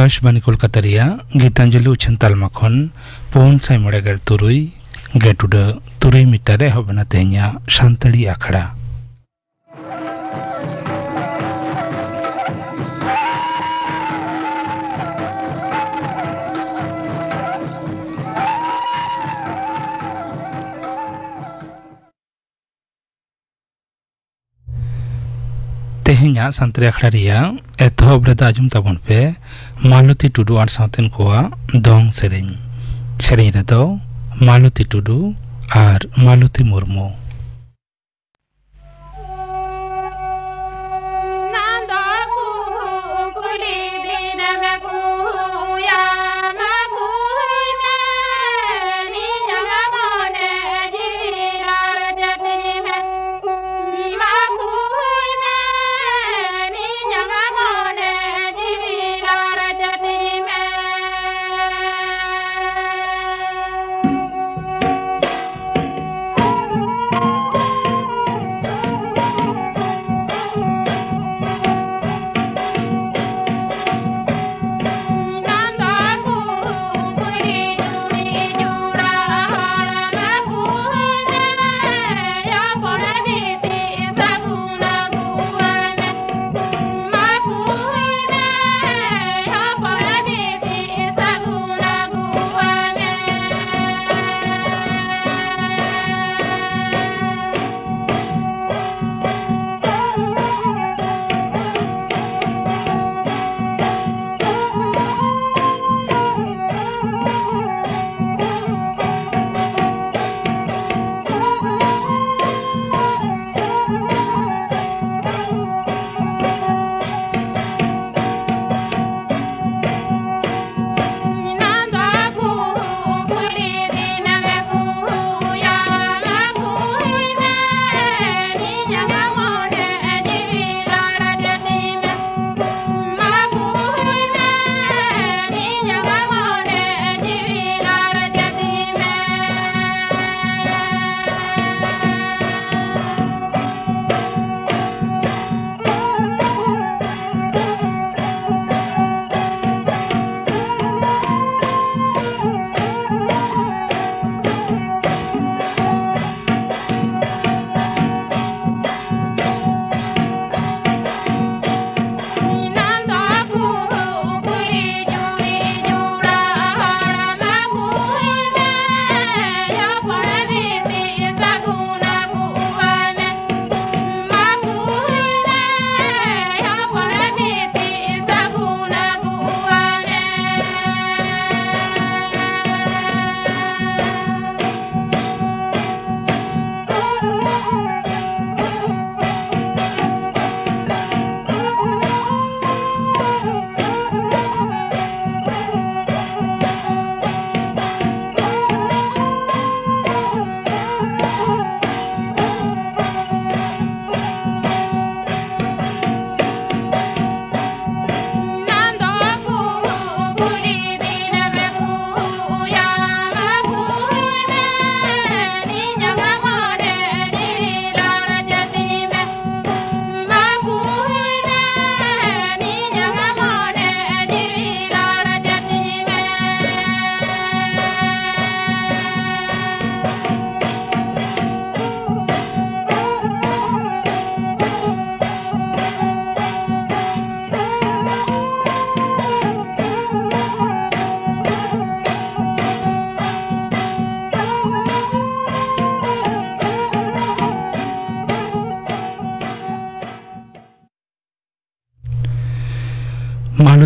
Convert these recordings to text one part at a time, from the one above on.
ᱟᱠᱟᱥᱵᱟᱱᱤ ᱠᱳᱞᱠᱟᱛᱟ ᱨᱮᱭᱟᱜ ᱜᱤᱛᱟᱧᱡᱚᱞᱤ ᱩᱪᱷᱟᱹᱱ ᱛᱟᱞᱢᱟ ᱠᱷᱚᱱ ᱯᱩᱱ ᱥᱟᱭ ᱢᱚᱬᱮ ᱜᱮᱞ ᱛᱩᱨᱩᱭ ᱜᱮᱴᱩᱰᱟᱹ ᱛᱩᱨᱩᱭ ᱢᱤᱴᱟᱨ ᱮᱦᱚᱵ ᱮᱱᱟ ᱛᱮᱦᱮᱧᱟᱜ ᱥᱟᱱᱛᱟᱲᱤ ᱟᱠᱷᱲᱟ ᱛᱮᱦᱮᱧᱟᱜ ᱥᱟᱱᱛᱟᱲᱤ ᱟᱠᱷᱲᱟ ᱨᱮᱭᱟᱜ ᱮᱛᱚᱦᱚᱵ ᱨᱮᱫᱚ ᱟᱸᱡᱚᱢ ᱛᱟᱵᱚᱱ ᱯᱮ ᱢᱟᱞᱚᱛᱤ ᱴᱩᱰᱩ ᱟᱨ ᱥᱟᱶᱛᱮᱱ ᱠᱚᱣᱟᱜ ᱫᱚᱝ ᱥᱮᱨᱮᱧ ᱥᱮᱨᱮᱧ ᱨᱮᱫᱚ ᱢᱟᱞᱚᱛᱤ ᱴᱩᱰᱩ ᱟᱨ ᱢᱟᱞᱚᱛᱤ ᱢᱩᱨᱢᱩ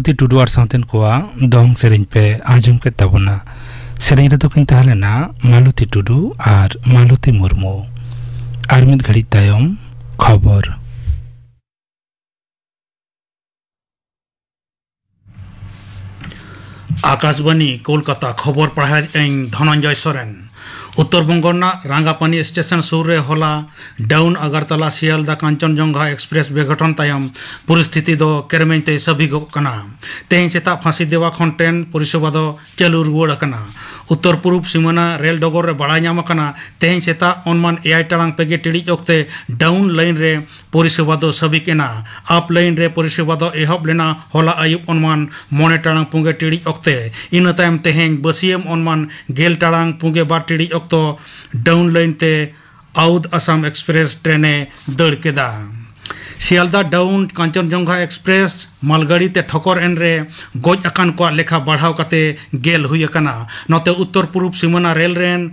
ᱢᱤᱱᱚᱛᱤ ᱴᱩᱰᱩᱣᱟᱨ ᱥᱟᱶᱛᱮᱱ ᱠᱚᱣᱟᱜ ᱫᱚᱝ ᱥᱮᱨᱮᱧ ᱯᱮ ᱟᱸᱡᱚᱢ ᱠᱮᱫ ᱛᱟᱵᱚᱱᱟ ᱥᱮᱨᱮᱧ ᱨᱮᱫᱚ ᱠᱤᱱ ᱛᱟᱦᱮᱸ ᱞᱮᱱᱟ ᱢᱟᱞᱚᱛᱤ ᱴᱩᱰᱩ ᱟᱨ ᱢᱟᱞᱚᱛᱤ ᱢᱩᱨᱢᱩ ᱟᱨ ᱢᱤᱫ ᱜᱷᱟᱹᱲᱤᱡ ᱛᱟᱭᱚᱢ ᱠᱷᱚᱵᱚᱨ आकाशवाणी कोलकाता खबर पढ़ाए धनंजय सोरेन उत्तर बंगोना रांगापानी स्टेशन सुर रे होला डाउन अगरतला सियालदा कांचनजंघा एक्सप्रेस बेघटन तायम परिस्थिति दो केरमें सभी को कना सेता फांसी देवा खन ट्रेन परिसेवा दो चालू रुवड़ उत्तर पूर्व सीमाना रेल डगर रे बड़ा नाम तेज सेता अनुमान ए टांग पेगे टिड़ी ओक्ते डाउन लाइन रे परिसेवा दो सबिक अप लाइन रे परिसेवा दो एहब लेना होला आयुब अनुमान मोने टांग पुंगे टिड़ी ओक्ते इन तायम तेहें बसियम अनुमान गेल टांग पुंगे बार टिड़ी ओक्तो डाउन लाइन ते आउद असम एक्सप्रेस ट्रेने दड़ केदा ᱥᱤᱭᱟᱞᱫᱟ ᱰᱟᱣᱩᱱ ᱠᱟᱧᱪᱚᱱᱡᱚᱝᱜᱷᱟ ᱮᱠᱥᱯᱨᱮᱥ ᱢᱟᱞᱜᱟᱹᱲᱤ ᱛᱮ ᱴᱷᱚᱠᱚᱨ ᱮᱱᱨᱮ ᱜᱚᱡ ᱟᱠᱟᱱ ᱠᱚᱣᱟᱜ ᱞᱮᱠᱷᱟ ᱵᱟᱲᱦᱟᱣ ᱠᱟᱛᱮ ᱜᱮᱞ ᱦᱩᱭ ᱟᱠᱟᱱᱟ ᱱᱚᱛᱮ ᱩᱛᱛᱚᱨ ᱯᱩᱨᱩᱵ ᱥᱤᱢᱟᱱᱟ ᱨᱮᱞ ᱨᱮᱱ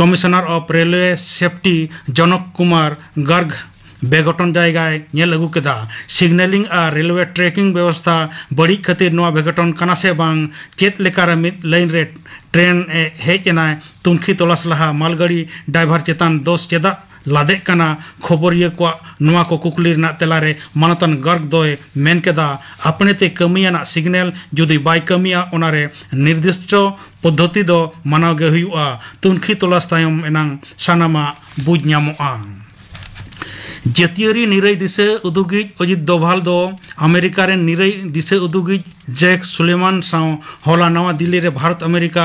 commissioner of railway safety Janak Kumar Garg ᱵᱮᱜᱚᱴᱚᱱ ᱡᱟᱭᱜᱟᱭ ᱧᱮᱞ ᱟᱹᱜᱩ ᱠᱮᱫᱟ ᱥᱤᱜᱱᱮᱞᱤᱝ ᱟᱨ ᱨᱮᱞᱣᱮ ᱴᱨᱮᱠᱤᱝ ᱵᱮᱵᱚᱥᱛᱷᱟ ᱵᱟᱹᱲᱤᱡ ᱠᱷᱟᱹᱛᱤᱨ ᱱᱚᱣᱟ ᱵᱮᱜᱚᱴᱚᱱ ᱠᱟᱱᱟ ᱥᱮ ᱵᱟᱝ ᱪᱮᱫ ᱞᱮᱠᱟᱨᱮ ᱢᱤᱫ ᱞᱟᱭᱤᱱ ᱨᱮ ᱴᱨᱮᱱ ᱦᱮᱡ ᱮᱱᱟᱭ ᱛᱩᱱᱠᱷᱤ ᱛᱚᱞᱟᱥ ᱞᱟᱦᱟ ᱢᱟᱞᱜᱟᱹᱰᱤ ᱰᱟᱭᱵᱷᱟᱨ ᱪᱮᱛᱟᱱ ᱫᱳᱥ ᱪᱮᱫᱟᱜ ᱞᱟᱫᱮᱜ ᱠᱟᱱᱟ ᱠᱷᱚᱵᱚᱨᱤᱭᱟᱹ ᱠᱚᱣᱟᱜ ᱱᱚᱣᱟ ᱠᱚ ᱠᱩᱠᱞᱤ ᱨᱮᱱᱟᱜ ᱛᱮᱞᱟᱨᱮ ᱢᱟᱱᱚᱛᱟᱱ ᱜᱟᱨᱜ ᱫᱚᱭ ᱢᱮᱱ ᱠᱮᱫᱟ ᱟᱯᱱᱮᱛᱮ ᱠᱟᱹᱢᱤᱭᱟᱱᱟᱜ ᱥᱤᱜᱱᱮᱞ ᱡᱩᱫᱤ ᱵᱟᱭ ᱠᱟᱹᱢᱤᱭᱟ ᱚᱱᱟᱨᱮ ᱱᱤᱨᱫᱤᱥᱴᱚ ᱯᱚᱫᱽᱫᱷᱚᱛᱤ ᱫᱚ ᱢᱟᱱᱟᱣ ᱜᱮ ᱦᱩᱭᱩᱜᱼᱟ ᱛᱩᱱᱠᱷᱤ ᱛᱚᱞᱟᱥ ᱛᱟᱭᱚᱢ ᱮᱱᱟᱝ ᱥᱟᱱᱟᱢᱟᱜ ᱵᱩᱡᱽ ᱧᱟᱢᱚᱜᱼᱟ जतियारी निरई दिशे उदुगिज अजित दोभाल दो अमेरिका रे निरई दिशे उदुगिज जैक सुलेमान साव होला नवा दिल्ली रे Bharat America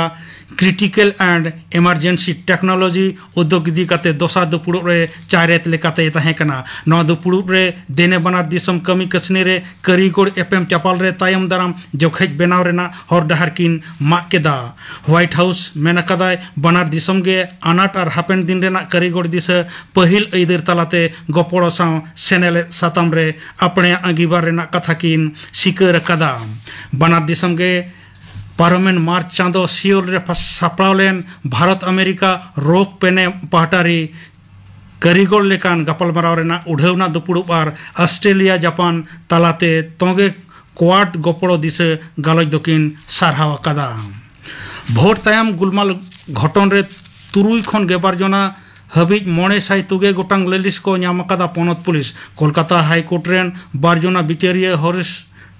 critical and emergency technology उद्योग इदीकते दसा दुपुरुदे चायरेतलेकते दुपुरुदे देने बनार दिसम कमी कसनी रे करीगर एपेम चापाल रे तायम दाराम जोखेज बनाव रेना हर डाहर किन माकेदा ह्वाइट हाउस मेन बनार दिसम गे अनाट आर हापेन दिन रेना करीगर दिसा पहिल ऐदर तलाते गपड़ो साव सेनेले सातम रे अपने आगिबार रेना कथा किन सिकर कदा बनार दिसम गे পারমেন মার্চ চাঁদ সিওলরে সাপড়াওলেন ভারত আমেরিকা রোগ পেনে পাহাটারি কারিগর লেকান গাপালমারাও রেনা উড়াওনা দুপুড়ুব আর অস্ট্রেলিয়া জাপান তালাতে তঙ্গে কোয়াড গপড় দিশে গালজ দকিন সারহাও আকাদা ভোর তায়াম গুলমাল ঘটন রে তুরুই খন গেবার জনা হাবিজ মনে সাই তুগে গোটাং লেলিস को नामकदा पनत पुलिस कोलकाता हाईकोर्ट रेन बारजना विचारिया हरीश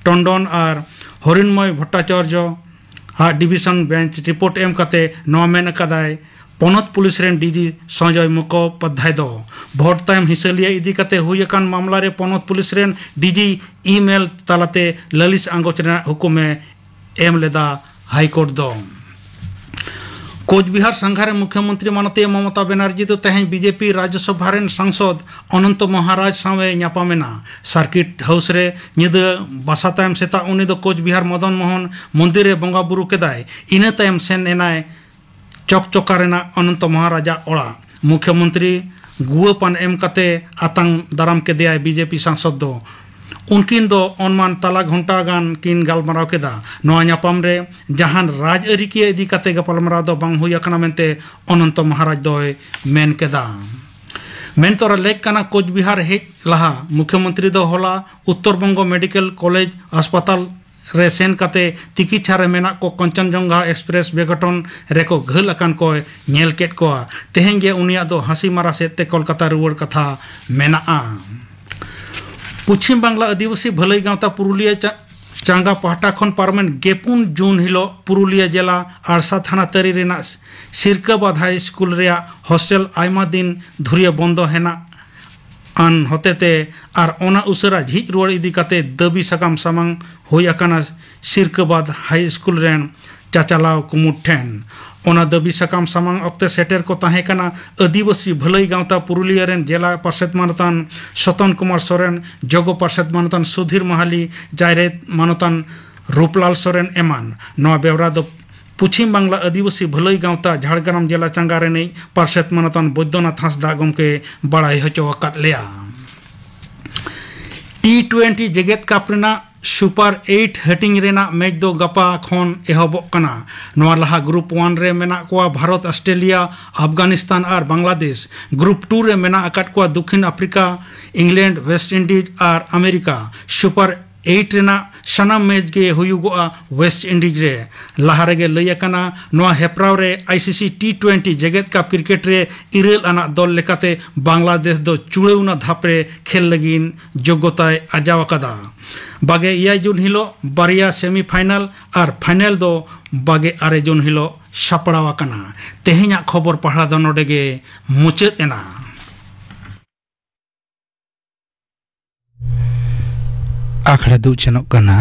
टंडन और हरिन्मय भट्टाचार्य ᱟᱨ ᱰᱤᱵᱷᱤᱥᱚᱱ ᱵᱮᱧᱪ ᱨᱤᱯᱳᱨᱴ ᱮᱢ ᱠᱟᱛᱮ ᱱᱚᱣᱟ ᱢᱮᱱ ᱟᱠᱟᱫᱟᱭ ᱯᱚᱱᱚᱛ ᱯᱩᱞᱤᱥ ᱨᱮᱱ ᱰᱤᱡᱤ ᱥᱚᱧᱡᱚᱭ ᱢᱩᱠᱷᱳᱯᱟᱫᱽᱫᱷᱟᱭ ᱫᱚ ᱵᱷᱳᱴ ᱛᱟᱭᱚᱢ ᱦᱤᱥᱟᱹᱞᱤᱭᱟᱹ ᱤᱫᱤ ᱠᱟᱛᱮ ᱦᱩᱭ ᱟᱠᱟᱱ ᱢᱟᱢᱞᱟ ᱨᱮ ᱯᱚᱱᱚᱛ ᱯᱩᱞᱤᱥ ᱨᱮᱱ ᱰᱤᱡᱤ ᱤᱢᱮᱞ ᱛᱟᱞᱟᱛᱮ ᱞᱟᱹᱞᱤᱥ ᱟᱸᱜᱚᱪ ᱨᱮᱱᱟᱜ ᱦᱩᱠᱩᱢᱮ ᱮᱢ ᱞᱮᱫᱟ ᱦᱟᱭᱠᱳᱨᱴ ᱫᱚ কোচবিহার સંઘારે મુખ્યમંત્રી માનતીય મમતા બેનર્જી તો તહેં બીજેપી રાજ્યસભારેન સાંસદ અનંત મહારાજ સામે ᱧᱟᱯᱟᱢᱮᱱᱟ સર્કિટ હાઉસ રે નિદ બસા તાયમ સેતા ઉની દો કોચબિહાર મદન મોહન મંદિરે બંગા બુરુ કેદાય ઇને તાયમ સેન એનાય ચકચકારેના અનંત મહારાજા ઓળા મુખ્યમંત્રી ગુવપન એમ કતે આતંગ દરામ કેદેય બીજેપી સાંસદ દો उनकिन दो अनमान तला घंटा गान किन गलमारा के नापाम जहां राजरिकिया इदी कते गपालमारा दो बांग हुई अकना अनंत महाराज दोय मेन केदा तो लेक कोच बिहार हे लहा मुख्यमंत्री दो होला उत्तरबंग मेडिकल कॉलेज अस्पताल रे सेन कते चिकित्सा रे मेना को कंचनजंगा एक्सप्रेस बेगटन रे को घल अकन को नेल केट को तेहेंगे उनिया दो हसी मारा से कोलकाता रुवर कथा मेना आ ᱯᱚᱪᱷᱤᱢ ᱵᱟᱝᱞᱟ ᱟᱹᱫᱤᱵᱟᱹᱥᱤ ᱵᱷᱟᱹᱞᱟᱹᱭ ᱜᱟᱶᱛᱟ ᱯᱩᱨᱩᱞᱤᱭᱟᱹ ᱪᱟᱸᱜᱟ ᱯᱟᱦᱴᱟ ᱠᱷᱚᱱ ᱯᱟᱨᱚᱢᱮᱱ ᱜᱮᱯᱩᱱ ᱡᱩᱱ ᱦᱤᱞᱳᱜ ᱯᱩᱨᱩᱞᱤᱭᱟᱹ ᱡᱮᱞᱟ ᱟᱲᱥᱟ ᱛᱷᱟᱱᱟ ᱛᱟᱹᱨᱤ ᱨᱮᱱᱟᱜ ᱥᱤᱨᱠᱟᱵᱟᱫ ᱦᱟᱭ ᱥᱠᱩᱞ ᱨᱮᱭᱟᱜ ᱦᱳᱥᱴᱮᱞ ᱟᱭᱢᱟ ᱫᱤᱱ ᱫᱷᱩᱨᱤᱭᱟᱹ ᱵᱚᱱᱫᱚ ᱦᱮᱱᱟᱜ ᱟᱱ ᱦᱚᱛᱮᱛᱮ ᱟᱨ ᱚᱱᱟ ᱩᱥᱟᱹᱨᱟ ᱡᱷᱤᱡ ᱨᱩᱣᱟᱹᱲ ᱤᱫᱤ ᱠᱟᱛᱮ ᱫᱟᱹᱵᱤ ᱥᱟᱠᱟᱢ ᱥᱟᱢᱟᱝ ᱦᱩᱭ ᱟᱠᱟᱱᱟ ᱥᱤᱨᱠᱟᱵᱟᱫ ᱦᱟᱭ ᱥᱠᱩᱞ ᱨᱮᱱ ᱪᱟᱪᱟᱞᱟᱣ ᱠᱩᱢᱩᱴ ᱴᱷᱮᱱ ᱚᱱᱟ ᱫᱟᱹᱵᱤ ᱥᱟᱠᱟᱢ ᱥᱟᱢᱟᱝ ᱚᱠᱛᱮ ᱥᱮᱴᱮᱨ ᱠᱚ ᱛᱟᱦᱮᱸ ᱠᱟᱱᱟ ᱟᱹᱫᱤᱵᱟᱹᱥᱤ ᱵᱷᱟᱹᱞᱟᱹᱭ ᱜᱟᱶᱛᱟ ᱯᱩᱨᱩᱞᱤᱭᱟᱹ ᱨᱮᱱ ᱡᱮᱞᱟ ᱯᱟᱨᱥᱮᱫ ᱢᱟᱱᱚᱛᱟᱱ ᱥᱚᱛᱚᱱ ᱠᱩᱢᱟᱨ ᱥᱚᱨᱮᱱ ᱡᱚᱜᱚ ᱯᱟᱨᱥᱮᱫ ᱢᱟᱱᱚᱛᱟᱱ ᱥᱩᱫᱷᱤᱨ ᱢᱟᱦᱟᱞᱤ ᱡᱟᱭᱨᱮᱛ ᱢᱟᱱᱚᱛᱟᱱ ᱨᱩᱯᱞᱟᱞ ᱥᱚᱨᱮᱱ ᱮᱢᱟᱱ ᱱᱚᱣᱟ ᱵᱮᱣᱨᱟ ᱫᱚ পশ্চিম বাংলা আদিবাসী ভলাই গাঁওতা ঝাড়গ্রাম জেলা চাঙ্গা রেনেই পার্ষদ মানতান বৈদ্যনাথ হাঁসদা গমকে বাড়াই হচো আকাত লেয়া টি টোয়েন্টি জেগেদ কাপ রেনা ᱥᱩᱯᱟᱨ 8 ᱦᱟᱹᱴᱤᱧ ᱨᱮᱱᱟᱜ ᱢᱮᱪ ᱫᱚ ᱜᱟᱯᱟ ᱠᱷᱚᱱ ᱮᱦᱚᱵᱚᱜ ᱠᱟᱱᱟ ᱱᱚᱣᱟ ᱞᱟᱦᱟ ᱜᱨᱩᱯ 1 ᱨᱮ ᱢᱮᱱᱟᱜ ᱠᱚᱣᱟ ᱵᱷᱟᱨᱚᱛ ᱚᱥᱴᱨᱮᱞᱤᱭᱟ ᱟᱯᱷᱜᱟᱱᱤᱥᱛᱟᱱ ᱟᱨ ᱵᱟᱝᱞᱟᱫᱮᱥ ᱜᱨᱩᱯ 2 ᱨᱮ ᱢᱮᱱᱟᱜ ᱟᱠᱟᱫ ᱠᱚᱣᱟ ᱫᱚᱠᱷᱤᱱ ᱟᱯᱷᱨᱤᱠᱟ ᱤᱝᱞᱮᱱᱰ ᱳᱭᱮᱥᱴ ᱤᱱᱰᱤᱡ ᱟᱨ ᱟᱢᱮᱨᱤᱠᱟ ᱥᱩᱯᱟᱨ 8 ᱨᱮᱱᱟᱜ ᱥᱟᱱᱟᱢ ᱢᱮᱪ ᱜᱮ ᱦᱩᱭᱩᱜᱚᱜᱼᱟ ᱳᱭᱮᱥᱴ ᱤᱱᱰᱤᱡ ᱨᱮ ᱞᱟᱦᱟ ᱨᱮᱜᱮ ᱞᱟᱹᱭ ᱟᱠᱟᱱᱟ ᱱᱚᱣᱟ ᱦᱮᱯᱨᱟᱣ ᱨᱮ ᱟᱭᱥᱤᱥᱤ ᱴᱤ ᱴᱳᱭᱮᱱᱴᱤ ᱡᱮᱜᱮᱫ ᱠᱟᱯ ᱠᱨᱤᱠᱮᱴ ᱨᱮ ᱤᱨᱟᱹᱞ ᱟᱱᱟᱜ ᱫᱚᱞ ᱞᱮᱠᱟᱛᱮ ᱵᱟᱝᱞᱟᱫᱮᱥ ᱫᱚ ᱪᱩᱲᱟᱹᱣᱱᱟ ᱫᱷᱟᱯ ᱨᱮ ᱠᱷᱮᱞ ᱞᱟᱹᱜᱤᱫ ᱡᱳᱜᱽᱜᱚᱛᱟᱭ ᱟᱨᱡᱟᱣ ᱟᱠᱟᱫᱟ ᱵᱟᱜᱮ ᱮᱭᱟᱭ ᱡᱩᱱ ᱦᱤᱞᱳᱜ ᱵᱟᱨᱭᱟ ᱥᱮᱢᱤᱯᱷᱟᱭᱱᱟᱞ ᱟᱨ ᱯᱷᱟᱭᱱᱟᱞ ᱫᱚ ᱵᱟᱜᱮ ᱟᱨᱮ ᱡᱩᱱ ᱦᱤᱞᱳᱜ ᱥᱟᱯᱲᱟᱣ ᱟᱠᱟᱱᱟ ᱛᱮᱦᱮᱧᱟᱜ ᱠᱷᱚᱵᱚᱨ ᱯᱟᱲᱦᱟᱣ ᱫᱚ ᱱᱚᱰᱮᱜᱮ ᱢᱩᱪᱟᱹᱫ ᱮᱱᱟ ᱟᱠᱷᱲᱟ ᱫᱩ ᱪᱟᱱᱚᱜ ᱠᱟᱱᱟ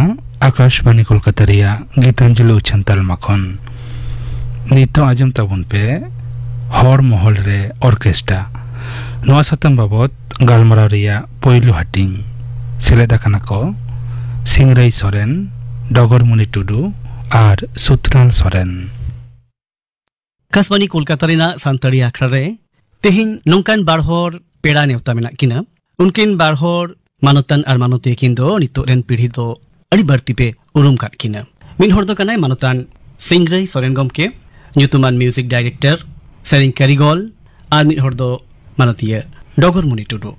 ᱟᱠᱟᱥᱵᱟণᱤ ᱠᱳᱞᱠᱟᱛᱟ ᱨᱮᱭᱟᱜ ᱜᱤᱛᱟᱧᱡᱚᱞᱤ ᱩᱪᱷᱟᱹᱱ ᱛᱟᱞᱢᱟ ᱠᱷᱚᱱ ᱱᱤᱛᱚᱜ ᱟᱸᱡᱚᱢ ᱛᱟᱵᱚᱱ ᱯᱮ ᱦᱚᱲ ᱢᱚᱦᱚᱞ ᱨᱮ ᱚᱨᱠᱮᱥᱴᱨᱟ ᱱᱚᱣᱟ ᱥᱟᱛᱟᱢ ᱵᱟᱵᱚᱫ ᱜᱟᱞᱢᱟᱨᱟᱣ ᱨᱮᱭᱟᱜ ᱯᱳᱭᱞᱳ ᱦᱟᱹᱴᱤᱧ ᱥᱮᱞᱮᱫ ᱟᱠᱟᱱᱟ ᱠᱚ ᱥᱤᱝᱨᱟᱹᱭ ᱥᱚᱨᱮᱱ ᱰᱚᱜᱚᱨᱢᱩᱱᱤ ᱴᱩᱰᱩ ᱟᱨ ᱥᱩᱛᱨᱟᱞ ᱥᱚᱨᱮᱱ ᱠᱟᱥᱵᱟᱱᱤ ᱠᱳᱞᱠᱟᱛᱟ ᱨᱮᱱᱟᱜ ᱥᱟᱱᱛᱟᱲᱤ ᱟᱠᱷᱲᱟᱨᱮ ᱛᱮᱦᱮᱧ ᱱᱚᱝᱠᱟᱱ ᱵᱟᱨ ᱦᱚᱲ ᱯᱮᱲᱟ ᱱᱮᱣᱛᱟ ᱢᱮᱱᱟᱜ ᱠᱤᱱᱟ ᱩᱱᱠᱤᱱ ᱵᱟᱨ ᱦᱚᱲ ᱢᱟᱱᱚᱛᱟᱱ ᱟᱨ ᱢᱟᱱᱚᱛᱤᱭᱟᱹ ᱠᱤᱱ ᱫᱚ ᱱᱤᱛᱚᱜ ᱨᱮᱱ ᱯᱤᱲᱦᱤ ᱫᱚ ᱟᱹᱰᱤ ᱵᱟᱹᱲᱛᱤ ᱯᱮ ᱩᱨᱩᱢ ᱠᱟᱫ ᱠᱤᱱᱟ ᱢᱤᱫ ᱦᱚᱲ ᱫᱚ ᱠᱟᱱᱟᱭ ᱢᱟᱱᱚᱛᱟᱱ ᱥᱤᱝᱨᱟᱹᱭ ᱥᱚᱨᱮᱱ ᱜᱚᱢᱠᱮ ᱧᱩᱛᱩᱢᱟᱱ ᱢᱤᱭᱩᱡᱤᱠ ᱰᱟᱭᱨᱮᱠᱴᱚᱨ ᱥᱮᱨᱮᱧ ᱠᱟᱹᱨᱤᱜᱚᱞ ᱟᱨ ᱢᱤᱫ ᱦᱚᱲ ᱫᱚ ᱢᱟᱱᱚᱛᱤᱭᱟᱹ ᱰᱚᱜᱚᱨᱢᱩᱱᱤ ᱴᱩᱰᱩ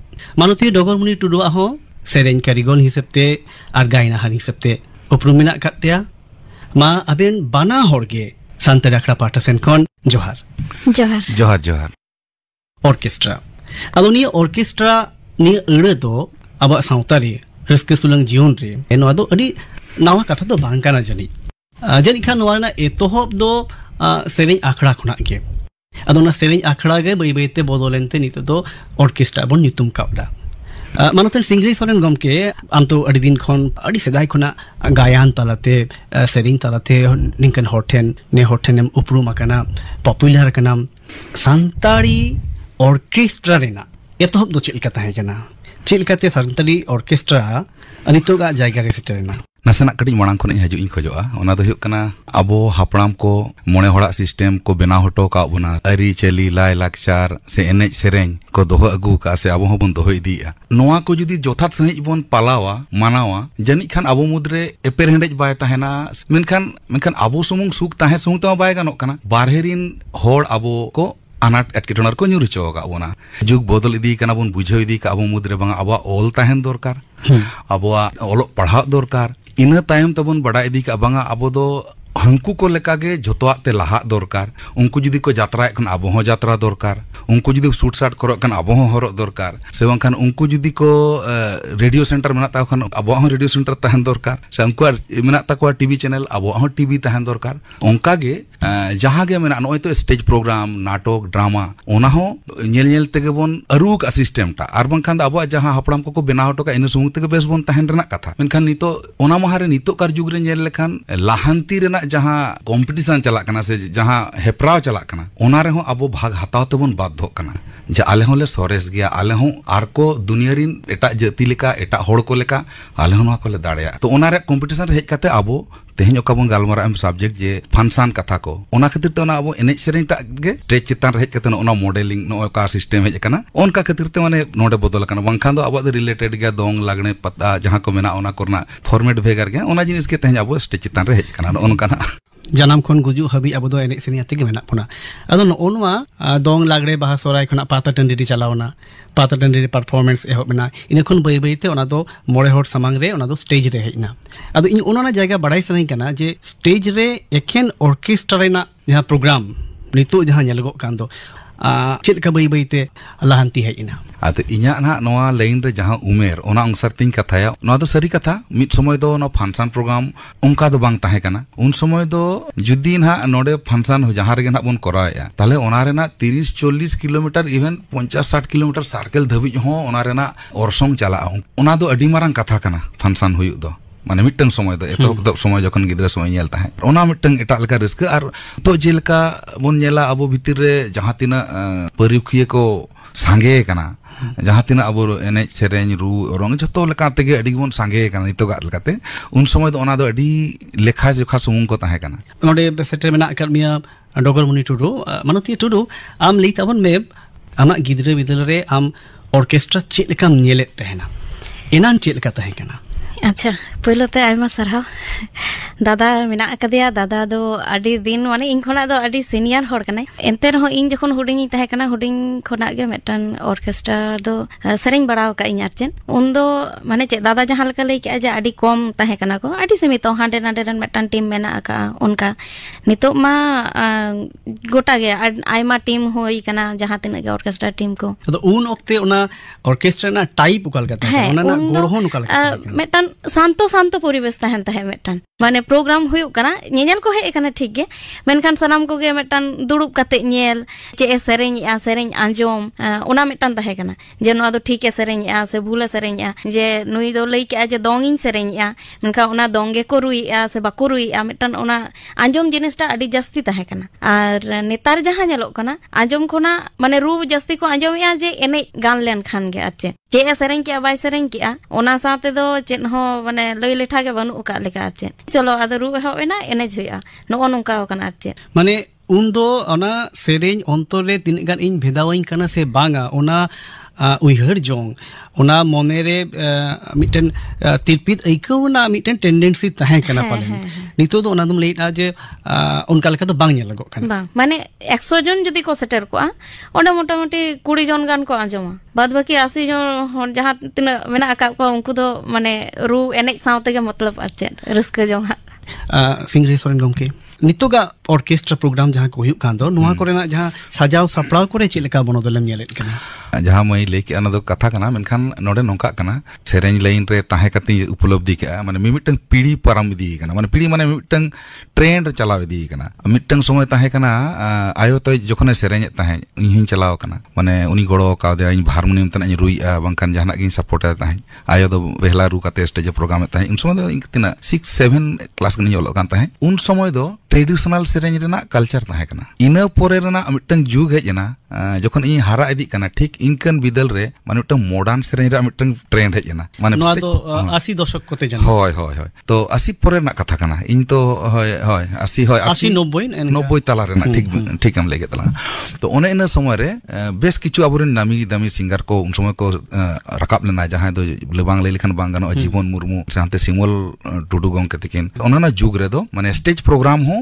ᱢᱟᱱᱚᱛᱤᱭᱟᱹ ᱰᱚᱜᱚᱨᱢᱩᱱᱤ ᱴᱩᱰᱩᱣᱟᱜ ᱦᱚᱸ ᱥᱮᱨᱮᱧ ᱠᱟᱹᱨᱤᱜᱚᱞ ᱦᱤᱥᱟᱹᱵ ᱛᱮ ᱟᱨ ᱜᱟᱭᱱᱟᱦᱟᱨ ᱦᱤᱥᱟᱹᱵ ᱛᱮ ᱩᱯᱨᱩᱢ ᱢᱮᱱᱟᱜ ᱟᱠᱟᱫ ᱛᱮᱭᱟ ᱢᱟ ᱟᱵᱮᱱ ᱵᱟᱱᱟ ᱦᱚᱲ ᱜᱮ ᱥᱟᱱᱛᱟᱲ ᱟᱠᱷᱲᱟ ᱯᱟᱦᱴᱟ ᱥᱮᱱ ᱠᱷᱚᱱ ᱡᱚᱦᱟᱨ ᱡᱚᱦᱟᱨ ᱡᱚᱦᱟᱨ ᱡᱚᱦᱟᱨ ᱚᱨᱠᱮᱥᱴᱨᱟ ᱟᱫᱚ ᱱᱤᱭᱟᱹ ᱚᱨᱠᱮᱥᱴᱨᱟ ᱱᱤᱭᱟᱹ ᱟᱹᱲᱟᱹ ᱫᱚ ᱟᱵᱚᱣᱟᱜ ᱥᱟᱶᱛᱟ ᱨᱮ ᱨᱟᱹᱥᱠᱟᱹ ᱥᱩᱞᱟᱝ ᱡᱤᱭᱚᱱ ᱨᱮ ᱱᱚᱣᱟ ᱫᱚ ᱟᱹᱰᱤ ᱱᱟᱣᱟ ᱠᱟᱛᱷᱟ ᱫᱚ ᱵᱟᱝ ᱠᱟᱱᱟ ᱡᱟᱹᱱᱤᱡ ᱡᱟᱹᱱᱤᱡ ᱠᱷᱟᱱ ᱱᱚᱣᱟ ᱨᱮᱱᱟᱜ ᱮᱛᱚᱦᱚᱵ ᱫᱚ ᱥᱮᱨᱮᱧ ᱟᱠᱷᱲᱟ ᱠᱷᱚᱱᱟᱜ ᱜᱮ ᱟᱫᱚ ᱚᱱᱟ ᱥᱮᱨᱮᱧ ᱟᱠᱷᱲᱟ ᱜᱮ ᱵᱟᱹᱭ ᱵᱟᱹᱭᱛᱮ ᱵᱚᱫᱚᱞᱮᱱᱛᱮ ᱱᱤᱛᱚᱜ ᱫᱚ ᱚᱨᱠᱮᱥᱴᱨᱟ ᱵᱚᱱ ᱧᱩᱛᱩᱢ ᱠᱟᱣᱫᱟ ᱢᱟᱱᱚᱛᱟᱱ ᱥᱤᱝᱨᱟᱹᱭ ᱥᱚᱨᱮᱱ ᱜᱚᱢᱠᱮ ᱟᱢ ᱛᱚ ᱟᱹᱰᱤ ᱫᱤᱱ ᱠᱷᱚᱱ ᱟᱹᱰᱤ ᱥᱮᱫᱟᱭ ᱠᱷᱚᱱᱟᱜ ᱜᱟᱭᱟᱱ ᱛᱟᱞᱟᱛᱮ ᱥᱮᱨᱮᱧ ᱛᱟᱞᱟᱛᱮ ᱱᱤᱝᱠᱟᱱ ᱦᱚᱲ ᱴᱷᱮᱱ ᱱᱮ ᱦᱚᱲ ᱴᱷᱮᱱᱮᱢ ᱩᱯᱨᱩᱢ ᱟᱠᱟᱱᱟ ᱯᱚᱯᱩᱞᱟᱨ ᱠᱟᱱᱟᱢ ᱥᱟᱱᱛᱟᱲᱤ ᱚᱨᱠᱮᱥᱴᱨᱟ ᱨᱮᱱᱟᱜ ᱮᱛᱚᱦᱚᱵ ᱫᱚ ᱪᱮᱫ ᱞᱮᱠᱟ ᱛᱟᱦᱮᱸ ᱠᱟᱱᱟ ᱪᱮᱫ ᱞᱮᱠᱟᱛᱮ ᱥᱟᱱᱛᱟᱲᱤ ᱚᱨᱠᱮᱥᱴᱨᱟ ᱱᱤᱛᱚᱜᱟᱜ ᱡᱟᱭᱜᱟ ᱨᱮ ᱥᱮᱴᱮᱨᱮᱱᱟ ᱱᱟᱥᱮᱱᱟᱜ ᱠᱟᱹᱴᱤᱡ ᱢᱟᱲᱟᱝ ᱠᱷᱚᱱᱤᱧ ᱦᱤᱡᱩᱜ ᱤᱧ ᱠᱷᱚᱡᱚᱜᱼᱟ ᱚᱱᱟ ᱫᱚ ᱦᱩᱭᱩᱜ ᱠᱟᱱᱟ ᱟᱵᱚ ᱦᱟᱯᱲᱟᱢ ᱠᱚ ᱢᱚᱬᱮ ᱦᱚᱲᱟᱜ ᱥᱤᱥᱴᱮᱢ ᱠᱚ ᱵᱮᱱᱟᱣ ᱦᱚᱴᱚ ᱟᱠᱟᱫ ᱵᱚᱱᱟ ᱟᱹᱨᱤᱪᱟᱹᱞᱤ ᱞᱟᱭᱼᱞᱟᱠᱪᱟᱨ ᱥᱮ ᱮᱱᱮᱡ ᱥᱮᱨᱮᱧ ᱠᱚ ᱫᱚᱦᱚ ᱟᱹᱜᱩ ᱟᱠᱟᱫᱼᱟ ᱥᱮ ᱟᱵᱚ ᱦᱚᱸᱵᱚᱱ ᱫᱚᱦᱚ ᱤᱫᱤᱭᱮᱜᱼᱟ ᱱᱚᱣᱟ ᱠᱚ ᱡᱩᱫᱤ ᱡᱚᱛᱷᱟᱛ ᱥᱟᱺᱦᱤᱡ ᱵᱚᱱ ᱯᱟᱞᱟᱣᱟ ᱢᱟᱱᱟᱣᱟ ᱡᱟᱹᱱᱤᱡ ᱠᱷᱟᱱ ᱟᱵᱚ ᱢᱩᱫᱽᱨᱮ ᱮᱯᱮᱨᱦᱮᱸᱰᱮᱡ ᱵᱟᱭ ᱛᱟᱦᱮᱱᱟ ᱢᱮᱱᱠᱷᱟᱱ ᱢᱮᱱᱠᱷᱟᱱ ᱟᱵᱚ ᱥᱩᱢᱩᱝ ᱥᱩᱠ ᱛᱟᱦᱮᱸ ᱥᱩᱢᱩᱝ ᱛᱮᱢᱟ ᱵᱟᱭ ᱜᱟᱱᱚᱜ ᱠᱟᱱᱟ ᱵᱟᱨᱦᱮ ᱨᱮᱱ ᱦᱚᱲ ᱟᱵᱚ ᱠᱚ ᱟᱱᱟᱴ ᱮᱴᱠᱮᱴᱚᱬᱮ ᱨᱮᱠᱚ ᱧᱩᱨ ᱦᱚᱪᱚ ᱟᱠᱟᱫ ᱵᱚᱱᱟ ᱡᱩᱜᱽ ᱵᱚᱫᱚᱞ ᱤᱫᱤ ᱠᱟᱱᱟ ᱵᱚᱱ ᱵᱩᱡᱷᱟᱹᱣ ᱤᱫᱤ ᱠᱟᱜ ᱟᱵᱚ ᱢᱩᱫᱽᱨᱮ ᱵᱟᱝ ᱟᱵᱚᱣᱟᱜ ᱚᱞ ᱛᱟᱦᱮᱱ ᱫᱚᱨᱠᱟᱨ ᱟᱵᱚᱣᱟᱜ ᱚᱞᱚᱜ ᱯᱟᱲᱦᱟᱜ ᱫᱚᱨᱠᱟᱨ ᱤᱱᱟᱹ ᱛᱟᱭᱚᱢ ᱛᱮᱵᱚᱱ ᱵᱟᱰᱟᱭ ᱤᱫᱤ ᱠᱟᱜᱼᱟ ᱵᱟᱝᱟ ᱟᱵᱚ ᱫᱚ ᱦᱟᱹᱱᱠᱩ ᱠᱚ ᱞᱮᱠᱟᱜᱮ ᱡᱷᱚᱛᱚᱣᱟᱜ ᱛᱮ ᱞᱟᱦᱟᱜ ᱫᱚᱨᱠᱟᱨ ᱩᱱᱠᱩ ᱡᱩᱫᱤ ᱠᱚ ᱡᱟᱛᱨᱟᱭᱮᱫ ᱠᱷᱟᱱ ᱟᱵᱚ ᱦᱚᱸ ᱡᱟᱛᱨᱟ ᱫᱚᱨᱠᱟᱨ ᱩᱱᱠᱩ ᱡᱩᱫᱤ ᱥᱩᱴ ᱥᱟᱴ ᱠᱚ ᱦᱚᱨᱚᱜ ᱠᱷᱟᱱ ᱟᱵᱚ ᱦᱚᱸ ᱦᱚᱨᱚᱜ ᱫᱚᱨᱠᱟᱨ ᱥᱮ ᱵᱟᱝᱠᱷᱟᱱ ᱩᱱᱠᱩ ᱡᱩᱫᱤ ᱠᱚ ᱨᱮᱰᱤᱭᱳ ᱥᱮᱱᱴᱟᱨ ᱢᱮᱱᱟᱜ ᱛᱟᱠᱚ ᱠᱷᱟᱱ ᱟᱵᱚᱣᱟᱜ ᱦᱚᱸ ᱨᱮᱰᱤᱭᱳ ᱥᱮᱱᱴᱟᱨ ᱛᱟᱦᱮᱱ ᱫᱚᱨᱠᱟᱨ ᱥᱮ ᱩᱱᱠᱩᱣᱟᱜ ᱢᱮᱱᱟᱜ ᱛᱟᱠᱚᱣᱟ ᱴᱤᱵᱷᱤ ᱪᱮᱱᱮᱞ ᱟᱵᱚᱣᱟᱜ ᱦᱚᱸ ᱴᱤᱵᱷᱤ ᱛᱟᱦᱮᱱ ᱫᱚᱨᱠᱟᱨ ᱚᱱᱠᱟᱜᱮ ᱡᱟᱦᱟᱸ ᱜᱮ ᱢᱮᱱᱟᱜᱼᱟ ᱱᱚᱜᱼᱚᱭ ᱛᱚ ᱥᱴᱮᱡ ᱯᱨᱳᱜᱨᱟᱢ ᱱᱟᱴᱚᱠ ᱰᱨᱟᱢᱟ ᱚᱱᱟ ᱦᱚᱸ ᱧᱮᱞ ᱧᱮᱞ ᱛᱮᱜᱮ ᱵᱚᱱ ᱟᱹᱨᱩ ᱠᱟᱜᱼᱟ ᱥᱤᱥᱴᱮᱢᱴᱟ ᱟᱨ ᱵᱟᱝᱠᱷᱟᱱ ᱫᱚ ᱟᱵᱚᱣᱟᱜ ᱡᱟᱦᱟᱸ ᱦᱟᱯᱲᱟᱢ ᱠᱚᱠᱚ ᱵᱮᱱᱟᱣ ᱦᱚᱴᱚ ᱠᱟᱜᱼᱟ ᱤᱱᱟᱹ ᱥᱩᱢᱩᱝ ᱛᱮᱜᱮ ᱵᱮᱥ ᱵᱚᱱ ᱛᱟᱦᱮᱱ ᱨᱮᱱᱟᱜ ᱠᱟᱛᱷᱟ ᱢᱮᱱᱠᱷᱟᱱ ᱱᱤᱛᱚᱜ ᱚᱱᱟ ᱢᱟᱦᱟᱨᱮ ᱱᱤᱛᱚᱜ ᱠᱟᱨ ᱡᱩᱜᱽ ᱨᱮ ᱧᱮᱞ ᱞᱮᱠᱷᱟᱱ ᱞᱟᱦᱟᱱᱛᱤ ᱨᱮᱱᱟᱜ ᱡᱟᱦᱟᱸ ᱠᱚᱢᱯᱤᱴᱤᱥᱚᱱ ᱪᱟᱞᱟᱜ ᱠᱟᱱᱟ ᱥᱮ ᱡᱟᱦᱟᱸ ᱦᱮᱯᱨᱟᱣ ᱪᱟᱞᱟᱜ ᱠᱟᱱᱟ ᱚᱱᱟ ᱨᱮᱦᱚᱸ ᱟᱵᱚ ᱵᱷᱟᱜᱽ ᱦᱟᱛᱟᱣ ᱛᱮᱵᱚᱱ ᱵᱟᱫᱽᱫᱷᱚᱜ ᱠᱟᱱᱟ ᱡᱮ ᱟᱞᱮ ᱦᱚᱸᱞᱮ ᱥᱚᱨᱮᱥ ᱜᱮᱭᱟ ᱟᱞᱮ ᱦᱚᱸ ᱟᱨᱠᱚ ᱫᱩᱱᱤᱭᱟᱹ ᱨᱤᱱ ᱮᱴᱟᱜ ᱡᱟᱹᱛᱤ ᱞᱮᱠᱟ ᱮᱴᱟᱜ ᱦᱚᱲ ᱠᱚ ᱞᱮᱠᱟ ᱟᱞᱮ ᱦᱚᱸ ᱱᱚᱣᱟ ᱠᱚᱞᱮ ᱫᱟᱲᱮᱭᱟᱜᱼᱟ ᱛᱚ ᱚᱱᱟ ᱨᱮᱭᱟᱜ ᱠᱚᱢᱯᱤᱴᱤᱥᱚᱱ ᱨᱮ ᱦᱮᱡ ᱠᱟᱛᱮ ᱟᱵᱚ ᱛᱮᱦᱮᱧ ᱚᱠᱟ ᱵᱚᱱ ᱜᱟᱞᱢᱟᱨᱟᱜᱼᱟ ᱥᱟᱵᱡᱮᱠᱴ ᱡᱮ ᱯᱷᱟᱱᱥᱟᱱ ᱠᱟᱛᱷᱟ ᱠᱚ ᱚᱱᱟ ᱠᱷᱟᱹᱛᱤᱨ ᱛᱮ ᱚᱱᱟ ᱟᱵᱚ ᱮᱱᱮᱡ ᱥᱮᱨᱮᱧ ᱴᱟᱜ ᱜᱮ ᱥᱴᱮᱡ ᱪᱮᱛᱟᱱ ᱨᱮ ᱦᱮᱡ ᱠᱟᱛᱮ ᱚᱱᱟ ᱢᱚᱰᱮᱞᱤᱝ ᱱᱚᱜᱼᱚᱭ ᱚᱠᱟ ᱥᱤᱥᱴᱮᱢ ᱦᱮᱡ ᱟᱠᱟᱱᱟ ᱚᱱᱠᱟ ᱠᱷᱟᱹᱛᱤᱨ ᱛᱮ ᱢᱟᱱᱮ ᱱᱚᱰᱮ ᱵᱚᱫᱚᱞ ᱟᱠᱟᱱᱟ ᱵᱟᱝᱠᱷᱟᱱ ᱫᱚ ᱟᱵᱚᱣᱟᱜ ᱫᱚ ᱨᱤᱞᱮᱴᱮᱰ ᱜᱮᱭᱟ ᱫᱚᱝ ᱞᱟᱜᱽᱬᱮ ᱯᱟᱛᱟ ᱡᱟᱦᱟᱸ ᱠᱚ ᱢᱮᱱᱟᱜᱼᱟ ᱚᱱᱟ ᱠᱚᱨᱮᱱᱟᱜ ᱯᱷᱚᱨᱢᱮᱴ ᱵᱷᱮᱜᱟᱨ ᱜᱮᱭᱟ ᱚᱱᱟ ᱡᱤᱱᱤᱥ ᱜᱮ ᱛᱮᱦᱮᱧ ᱟᱵᱚ ᱥᱴᱮᱡ ᱪᱮᱛᱟᱱ ᱨᱮ ᱦᱮᱡ ᱟᱠᱟᱱᱟ ᱱᱚᱜᱼᱚ ᱱᱚᱝᱠᱟᱱᱟᱜ ᱡᱟᱱᱟᱢ ᱠᱷᱚᱱ ᱜᱩᱡᱩᱜ ᱦᱟᱹᱵᱤᱡ ᱟᱵᱚ ᱫᱚ ᱮᱱᱮᱡ ᱥᱮᱨᱮᱧ ᱟᱛᱮ ᱜᱮ ᱢᱮᱱᱟᱜ ᱵᱚᱱᱟ ᱟᱫᱚ ᱱᱚᱜᱼᱚ ᱱᱚᱣᱟ ᱫᱚᱝ ᱞᱟᱜᱽᱲᱮ ᱵᱟᱦᱟ ᱥᱚᱦᱨᱟᱭ ᱠᱷᱚᱱᱟᱜ ᱯᱟᱛᱟ ᱴᱟᱺᱰᱤ ᱨᱮ ᱪᱟᱞᱟᱣᱱᱟ ᱯᱟᱛᱟ ᱴᱟᱺᱰᱤ ᱨᱮ ᱯᱟᱨᱯᱷᱚᱨᱢᱮᱱᱥ ᱮᱦᱚᱵ ᱮᱱᱟ ᱤᱱᱟᱹ ᱠᱷᱚᱱ ᱵᱟᱹᱭ ᱵᱟᱹᱭᱛᱮ ᱚᱱᱟ ᱫᱚ ᱢᱚᱬᱮ ᱦᱚᱲ ᱥᱟᱢᱟᱝ ᱨᱮ ᱚᱱᱟ ᱫᱚ ᱥᱴᱮᱡ ᱨᱮ ᱦᱮᱡ ᱮᱱᱟ ᱟᱫᱚ ᱤᱧ ᱚᱱᱟ ᱡᱟᱭᱜᱟ ᱵᱟᱰᱟᱭ ᱥᱟᱱᱟᱧ ᱠᱟᱱᱟ ᱡᱮ ᱥᱴᱮᱡ ᱨᱮ ᱮᱠᱷᱮᱱ ᱚᱨᱠᱮᱥᱴᱨᱟ ᱨᱮᱱᱟᱜ ᱡᱟᱦᱟᱸ ᱯᱨᱳᱜᱨᱟᱢ ᱱᱤᱛᱚᱜ ᱡᱟᱦᱟᱸ ᱧᱮᱞᱚᱜᱚᱜ ᱠᱟᱱ ᱫᱚ uh, ᱪᱮᱫ ᱞᱮᱠᱟ ᱵᱟᱹᱭ ᱵᱟᱹᱭᱛᱮ ᱞᱟᱦᱟᱱᱛᱤ ᱦᱮᱡ ᱮᱱᱟ ᱟᱫᱚ ᱤᱧᱟᱹᱜ ᱱᱟᱜ ᱱᱚᱣᱟ ᱞᱟᱭᱤᱱ ᱨᱮ ᱡᱟᱦᱟᱸ ᱩᱢᱮᱨ ᱚᱱᱟ ᱚᱱᱥᱟᱨ ᱛᱤᱧ ᱠᱟᱛᱷᱟᱭᱟ ᱱᱚᱣᱟ ᱫᱚ ᱥᱟᱹᱨᱤ ᱠᱟᱛᱷᱟ ᱢᱤᱫ ᱥᱚᱢᱚᱭ ᱫᱚ ᱱᱚᱣᱟ ᱯᱷᱟᱱᱥᱟᱱ ᱯᱨᱳᱜᱨᱟᱢ ᱚᱱᱠᱟ ᱫᱚ ᱵᱟᱝ ᱛᱟᱦᱮᱸ ᱠᱟᱱᱟ ᱩᱱ ᱥᱚᱢᱚᱭ ᱫᱚ ᱡᱩᱫᱤ ᱱᱟᱜ ᱱᱚᱰᱮ ᱯᱷᱟᱱᱥᱟᱱ ᱡᱟᱦᱟᱸ ᱨᱮᱜᱮ ᱱᱟᱜ ᱵᱚᱱ ᱠᱚᱨᱟᱣᱮᱫᱼᱟ ᱛᱟᱦᱞᱮ ᱚᱱᱟ ᱨᱮᱱᱟᱜ ᱛᱤᱨᱤᱥ ᱪᱚᱞᱞᱤᱥ ᱠᱤᱞᱳᱢᱤᱴᱟᱨ ᱤᱵᱷᱮᱱ ᱯᱚᱧᱪᱟᱥ ᱥᱟᱴ ᱠᱤᱞᱳᱢᱤᱴᱟᱨ ᱥᱟᱨᱠᱮᱞ ᱫᱷᱟᱹᱵᱤᱡ ᱦᱚᱸ ᱚᱱᱟ ᱨᱮᱱᱟᱜ ᱚᱨᱥᱚᱝ ᱪᱟᱞᱟᱜᱼᱟ ᱚᱱᱟ ᱫᱚ ᱟᱹᱰᱤ ᱢᱟᱨᱟᱝ ᱠᱟᱛᱷᱟ ᱠᱟᱱᱟ ᱯᱷᱟᱱᱥᱟᱱ ᱦᱩᱭᱩᱜ ᱫᱚ ᱢᱟᱱᱮ ᱢᱤᱫᱴᱟᱝ ᱥᱚᱢᱚᱭ ᱫᱚ ᱮᱛᱚᱦᱚᱵ ᱫᱚ ᱥᱚᱢᱚᱭ ᱡᱚᱠᱷᱚᱱ ᱜᱤᱫᱽᱨᱟᱹ ᱥᱚᱢᱚᱭ ᱧᱮᱞ ᱛᱟᱦᱮᱸ ᱚᱱᱟ ᱢᱤᱫᱴᱟᱝ ᱮᱴᱟᱜ ᱞᱮᱠᱟ ᱨᱟᱹᱥᱠᱟᱹ ᱟᱨ ᱱᱤᱛᱚᱜ ᱡᱮᱞᱮᱠᱟ ᱵᱚᱱ ᱧᱮᱞᱟ ᱟᱵᱚ ᱵᱷᱤᱛᱤᱨ ᱨᱮ ᱡᱟᱦᱟᱸ ᱛᱤᱱᱟᱹᱜ ᱯᱟᱹᱨᱩᱠᱷᱤᱭᱟᱹ ᱠᱚ ᱥᱟᱸᱜᱮ ᱟᱠᱟᱱᱟ ᱡᱟᱦᱟᱸ ᱛᱤᱱᱟᱹᱜ ᱟᱵᱚ ᱮᱱᱮᱡ ᱥᱮᱨᱮᱧ ᱨᱩ ᱚᱨᱚᱝ ᱡᱚᱛᱚ ᱞᱮᱠᱟ ᱛᱮᱜᱮ ᱟᱹᱰᱤ ᱵᱚᱱ ᱥᱟᱸᱜᱮ ᱟᱠᱟᱱᱟ ᱱᱤᱛᱚᱜᱟᱜ ᱞᱮᱠᱟᱛᱮ ᱩᱱ ᱥᱚᱢᱚᱭ ᱫᱚ ᱚᱱᱟ ᱫᱚ ᱟᱹᱰᱤ ᱞᱮᱠᱷᱟ ᱡᱚᱠᱷᱟ ᱥᱩᱢᱩᱝ ᱠᱚ ᱛᱟᱦᱮᱸ ᱠᱟᱱᱟ ᱱᱚᱰᱮ ᱥᱮᱴᱮᱨ ᱢᱮᱱᱟᱜ ᱟᱠᱟᱫ ᱢᱮᱭᱟ ᱰᱚᱜᱚᱨᱢᱩᱱᱤ ᱴᱩᱰᱩ ᱢᱟᱱᱚᱛᱤᱭᱟᱹ ᱴᱩᱰᱩ ᱟᱢ ᱞᱟᱹᱭ ᱛᱟᱵᱚᱱ ᱢᱮ ᱟᱢᱟᱜ ᱜᱤᱫᱽᱨᱟᱹ ᱵᱤᱫᱟᱹᱞ ᱨᱮ ᱟᱢ ᱚᱨᱠᱮᱥᱴᱨᱟ ᱪᱮᱫ ᱞᱮᱠᱟᱢ ᱧᱮᱞᱮᱫ ᱛᱟᱦᱮᱱᱟ ᱮᱱᱟᱱ ᱪᱮᱫ ᱞᱮᱠᱟ ᱛᱟᱦᱮᱸ ᱠᱟᱱᱟ ᱟᱪᱪᱷᱟ ᱯᱳᱭᱞᱳ ᱛᱮ ᱟᱭᱢᱟ ᱥᱟᱨᱦᱟᱣ ᱫᱟᱫᱟ ᱢᱮᱱᱟᱜ ᱟᱠᱟᱫᱮᱭᱟ ᱫᱟᱫᱟ ᱫᱚ ᱟᱹᱰᱤ ᱫᱤᱱ ᱢᱟᱱᱮ ᱤᱧ ᱠᱷᱚᱱᱟᱜ ᱫᱚ ᱟᱹᱰᱤ ᱥᱤᱱᱤᱭᱟᱨ ᱦᱚᱲ ᱠᱟᱱᱟᱭ ᱮᱱᱛᱮ ᱨᱮᱦᱚᱸ ᱤᱧ ᱡᱚᱠᱷᱚᱱ ᱦᱩᱰᱤᱧ ᱤᱧ ᱛᱟᱦᱮᱸ ᱠᱟᱱᱟ ᱦᱩᱰᱤᱧ ᱠᱷᱚᱱᱟᱜ ᱜᱮ ᱢᱤᱫᱴᱟᱱ ᱚᱨᱠᱮᱥᱴᱨᱟ ᱫᱚ ᱥᱮᱨᱮᱧ ᱵᱟᱲᱟ ᱟᱠᱟᱫ ᱤᱧ ᱟᱨ ᱪᱮᱫ ᱩᱱᱫᱚ ᱢᱟᱱᱮ ᱪᱮᱫ ᱫᱟᱫᱟ ᱡᱟᱦᱟᱸ ᱞᱮᱠᱟ ᱞᱟᱹᱭ ᱠᱮᱜᱼᱟ ᱡᱮ ᱟᱹᱰᱤ ᱠᱚᱢ ᱛᱟᱦᱮᱸ ᱠᱟᱱᱟ ᱠᱚ ᱟᱹᱰᱤ ᱥᱤᱢᱤᱛᱚ ᱦᱟᱸᱰᱮ ᱱᱟᱰᱮ ᱨᱮᱱ ᱢᱤᱫᱴᱟᱱ ᱴᱤᱢ ᱢᱮᱱᱟᱜ ᱟᱠᱟᱜᱼᱟ ᱚᱱᱠᱟ ᱱᱤᱛᱚᱜ ᱢᱟ ᱜᱚᱴᱟ ᱜᱮ ᱟᱭᱢᱟ ᱴᱤᱢ ᱦᱩᱭ ᱠᱟᱱᱟ ᱡᱟᱦᱟᱸ ᱛᱤᱱᱟᱹᱜ ᱜᱮ ᱚᱨᱠᱮᱥᱴᱨᱟ ᱴᱤᱢ ᱠᱚ ᱟᱫᱚ ᱩᱱ ᱚᱠᱛᱮ ᱚᱱᱟ ᱚᱨᱠᱮᱥᱴᱨᱟ ᱨᱮᱱᱟᱜ ᱴᱟᱭᱤᱯ ᱚᱠᱟ ᱞᱮᱠᱟ ᱛᱟᱦᱮᱸ ᱠᱟᱱᱟ ᱚᱱᱟ ᱨᱮᱱᱟᱜ ᱜᱚᱲᱦᱚᱱ ᱚᱠᱟ ᱞᱮᱠᱟ ᱛᱟᱦᱮᱸ ᱠᱟᱱᱟ ᱢᱤᱫᱴᱟᱱ ᱥᱟᱱᱛᱚ ᱥᱟᱱᱛᱚ ᱯᱚᱨᱤᱵᱮᱥ ᱛᱟᱦᱮᱱ ᱛᱟᱦᱮᱸ ᱢᱤᱫᱴᱟᱝ ᱢᱟᱱᱮ ᱯᱨᱳᱜᱨᱟᱢ ᱦᱩᱭᱩᱜ ᱠᱟᱱᱟ ᱧᱮᱧᱮᱞ ᱠᱚ ᱦᱮᱡ ᱟᱠᱟᱱᱟ ᱴᱷᱤᱠ ᱜᱮ ᱢᱮᱱᱠᱷᱟᱱ ᱥᱟᱱᱟᱢ ᱠᱚᱜᱮ ᱢᱤᱫᱴᱟᱝ ᱫᱩᱲᱩᱵ ᱠᱟᱛᱮ ᱧᱮᱞ ᱪᱮᱫ ᱮ ᱥᱮᱨᱮᱧᱮᱜᱼᱟ ᱥᱮᱨᱮᱧ ᱟᱸᱡᱚᱢ ᱚᱱᱟ ᱢᱤᱫᱴᱟᱝ ᱛᱟᱦᱮᱸ ᱠᱟᱱᱟ ᱡᱮ ᱱᱚᱣᱟ ᱫᱚ ᱴᱷᱤᱠ ᱮ ᱥᱮᱨᱮᱧᱮᱜᱼᱟ ᱥᱮ ᱵᱷᱩᱞ ᱮ ᱥᱮᱨᱮᱧᱮᱜᱼᱟ ᱡᱮ ᱱᱩᱭ ᱫᱚ ᱞᱟᱹᱭ ᱠᱮᱜᱼᱟ ᱡᱮ ᱫᱚᱝ ᱤᱧ ᱥᱮᱨᱮᱧᱮᱜᱼᱟ ᱢᱮᱱᱠᱷᱟᱱ ᱚᱱᱟ ᱫᱚᱝ ᱜᱮᱠᱚ ᱨᱩᱭᱮᱜᱼᱟ ᱥᱮ ᱵᱟᱠᱚ ᱨᱩᱭᱮᱜᱼᱟ ᱢᱤᱫᱴᱟᱝ ᱚᱱᱟ ᱟᱸᱡᱚᱢ ᱡᱤᱱᱤᱥᱴᱟ ᱟᱹᱰᱤ ᱡᱟᱹᱥᱛᱤ ᱛᱟᱦᱮᱸ ᱠᱟᱱᱟ ᱟᱨ ᱱᱮᱛᱟᱨ ᱡᱟᱦᱟᱸ ᱧᱮᱞᱚᱜ ᱠᱟᱱᱟ ᱟᱸᱡᱚᱢ ᱠᱷᱚᱱᱟᱜ ᱢᱟᱱᱮ ᱨᱩ ᱡᱟᱹᱥᱛᱤ ᱠᱚ ᱟᱸᱡᱚᱢᱮᱜᱼᱟ ᱡᱮ ᱮᱱᱮᱡ ᱜᱟᱱ ᱞᱮᱱᱠᱷᱟᱱ ᱜᱮ ᱟᱨ ᱪᱮᱫ ᱪᱮᱫ ᱮ ᱥᱮᱨᱮᱧ ᱠᱮᱜᱼᱟ ᱵᱟᱭ ᱥᱮᱨᱮᱧ ᱠᱮᱜᱼᱟ ᱚᱱᱟ ᱥᱟᱶᱛᱮ ᱫᱚ ᱪᱮᱫ ᱦᱚᱸ ᱦᱚᱸ ᱢᱟᱱᱮ ᱞᱟᱹᱭ ᱞᱮᱴᱷᱟ ᱜᱮ ᱵᱟᱹᱱᱩᱜ ᱟᱠᱟᱫ ᱞᱮᱠᱟ ᱟᱨ ᱪᱮᱫ ᱪᱚᱞᱚ ᱟᱫᱚ ᱨᱩ ᱮᱦᱚᱵ ᱮᱱᱟ ᱮᱱᱮᱡ ᱦᱩᱭᱩᱜᱼᱟ ᱱᱚᱜᱼᱚ ᱱᱚᱝᱠᱟ ᱟᱠᱟᱱᱟ ᱟᱨ ᱪᱮᱫ ᱢᱟᱱᱮ ᱩᱱᱫᱚ ᱚᱱᱟ ᱥᱮᱨᱮᱧ ᱚᱱᱛᱚᱨ ᱨᱮ ᱛᱤᱱᱟᱹᱜ ᱜᱟᱱ ᱤᱧ ᱵᱷᱮᱫᱟᱣᱟᱹᱧ ᱠᱟᱱᱟ ᱥᱮ ᱵᱟᱝᱟ ᱚᱱᱟ ᱩᱭᱦᱟᱹᱨ ᱡᱚᱝ ᱚᱱᱟ ᱢᱚᱱᱮᱨᱮ ᱢᱤᱫᱴᱮᱱ ᱛᱤᱨᱯᱤᱫ ᱟᱹᱭᱠᱟᱹᱣ ᱨᱮᱱᱟᱜ ᱢᱤᱫᱴᱮᱱ ᱴᱮᱱᱰᱮᱱᱥᱤ ᱛᱟᱦᱮᱸ ᱠᱟᱱᱟ ᱯᱟᱞᱮᱱ ᱱᱤᱛᱚᱜ ᱫᱚ ᱚᱱᱟ ᱫᱚᱢ ᱞᱟᱹᱭᱮᱫᱼᱟ ᱡᱮ ᱚᱱᱠᱟ ᱞᱮᱠᱟ ᱫᱚ ᱵᱟᱝ ᱧᱮᱞᱚᱜᱚᱜ ᱠᱟᱱᱟ ᱵᱟᱝ ᱢᱟᱱᱮ 100 ᱡᱚᱱ ᱡᱩᱫᱤ ᱠᱚ ᱥᱮᱴᱮᱨ ᱠᱚᱜᱼᱟ ᱚᱸᱰᱮ ᱢᱚᱴᱟᱢᱩᱴᱤ 20 ᱡᱚᱱ ᱜᱟᱱ ᱠᱚ ᱟᱸᱡᱚᱢᱟ ᱵᱟᱫ ᱵᱟᱹᱠᱤ 80 ᱡᱚᱱ ᱦᱚᱲ ᱡᱟᱦᱟᱸ ᱛᱤᱱᱟᱹᱜ ᱢᱮᱱᱟᱜ ᱟᱠᱟᱫ ᱠᱚᱣᱟ ᱩᱱᱠᱩ ᱫᱚ ᱢᱟᱱᱮ ᱨᱩ ᱮᱱᱮᱡ ᱥᱟᱶ ᱛᱮᱜᱮ ᱢᱚᱛᱞᱚᱵ ᱟᱨ ᱪᱮᱫ ᱨᱟᱹᱥᱠᱟᱹ ᱡᱚᱝ ᱦᱟᱸᱜ ᱥᱤᱝᱨᱤ ᱥᱚᱨᱮᱱ ᱜᱚᱢᱠᱮ नितोगा ऑर्केस्ट्रा प्रोग्राम जहाँ को हुई कान दो नुआ कोरेना जहाँ सजाव सपड़ाव कोरे चेद लेका बनो दलम नेलेत कना जहाँ मई ले के अनदो कथा कना मेनखान नोडे नोका कना सेरेंज लाइन रे ताहे कति उपलब्धि के माने मिमिटंग पीढ़ी पाराम इदी कना माने पीढ़ी माने मिमिटंग ट्रेंड चलाव इदी कना मिटंग समय ताहे कना आयो तो जखने सेरेंज ताहे इहिं चलाव कना माने उनी गड़ो का दे इन हारमोनियम तना इन रुइआ बंकन जहाँ गिन सपोर्ट ताहे आयो दो बेहला रु काते स्टेज प्रोग्राम ताहे उन समय दो इन तना 6 7 क्लास गनि ओलो कान ताहे उन समय दो ᱴᱨᱮᱰᱤᱥᱚᱱᱟᱞ ᱥᱮᱨᱮᱧ ᱨᱮᱱᱟᱜ ᱠᱟᱞᱪᱟᱨ ᱛᱟᱦᱮᱸ ᱠᱟᱱᱟ ᱤᱱᱟᱹ ᱯᱚᱨᱮ ᱨᱮᱱᱟᱜ ᱢᱤᱫᱴᱟᱝ ᱡᱩᱜᱽ ᱦᱮᱡ ᱮᱱᱟ ᱡᱚᱠᱷᱚᱱ ᱤᱧ ᱦᱟᱨᱟ ᱤᱫᱤᱜ ᱠᱟᱱᱟ ᱴᱷᱤᱠ ᱤᱱᱠᱟᱹᱱ ᱵᱤᱫᱟᱹᱞ ᱨᱮ ᱢᱟᱱᱮ ᱢᱤᱫᱴᱟᱝ ᱢᱚᱰᱟᱨᱱ ᱥᱮᱨᱮᱧ ᱨᱮᱭᱟᱜ ᱢᱤᱫᱴᱟᱝ ᱴᱨᱮᱱᱰ ᱦᱮᱡ ᱮᱱᱟ ᱢᱟᱱᱮ ᱱᱚᱣᱟ ᱫᱚ 80 ᱫᱚᱥᱚᱠ ᱠᱚᱛᱮ ᱡᱟᱱᱟ ᱦᱳᱭ ᱦᱳᱭ ᱦᱳᱭ ᱛᱚ 80 ᱯᱚᱨᱮ ᱨᱮᱱᱟᱜ ᱠᱟᱛᱷᱟ ᱠᱟᱱᱟ ᱤᱧ ᱛᱚ ᱦᱳᱭ ᱦᱳᱭ 80 ᱦᱳᱭ 80 90 90 ᱛᱟᱞᱟ ᱨᱮᱱᱟᱜ ᱴᱷᱤक ᱴᱷᱤᱠ ᱮᱢ ᱞᱟᱹᱭ ᱠᱮᱫ ᱛᱟᱞᱟᱝᱟ ᱛᱚ ᱚᱱᱮ ᱤᱱᱟᱹ ᱥᱚᱢᱚᱭ ᱨᱮ ᱵᱮᱥ ᱠᱤᱪᱷᱩ ᱟᱵᱚᱨᱮᱱ ᱱᱟᱢᱤ ᱫᱟᱢᱤ ᱥᱤᱝᱜᱟᱨ ᱠᱚ ᱩᱱ ᱥᱚᱢᱚᱭ ᱠᱚ ᱨᱟᱠᱟᱵ ᱞᱮᱱᱟ ᱡᱟᱦᱟᱸᱭ ᱫᱚ ᱵᱟᱝ ᱞᱟᱹᱭ ᱞᱮᱠᱷᱟᱱ ᱵᱟᱝ ᱜᱟᱱᱚᱜᱼᱟ ᱡᱤᱵᱚᱱ ᱢᱩᱨᱢᱩ ᱥᱟᱶᱛᱮ ᱥᱤᱢᱚᱞ ᱴᱩᱰᱩ ᱜᱚᱝᱠᱮ ᱛᱟᱹᱠᱤᱱ ᱚᱱᱟ ᱡᱩᱜᱽ ᱨᱮᱫᱚ ᱢᱟᱱᱮ ᱥᱴᱮᱡ ᱯᱨᱳᱜᱨᱟᱢ ᱦᱚᱸ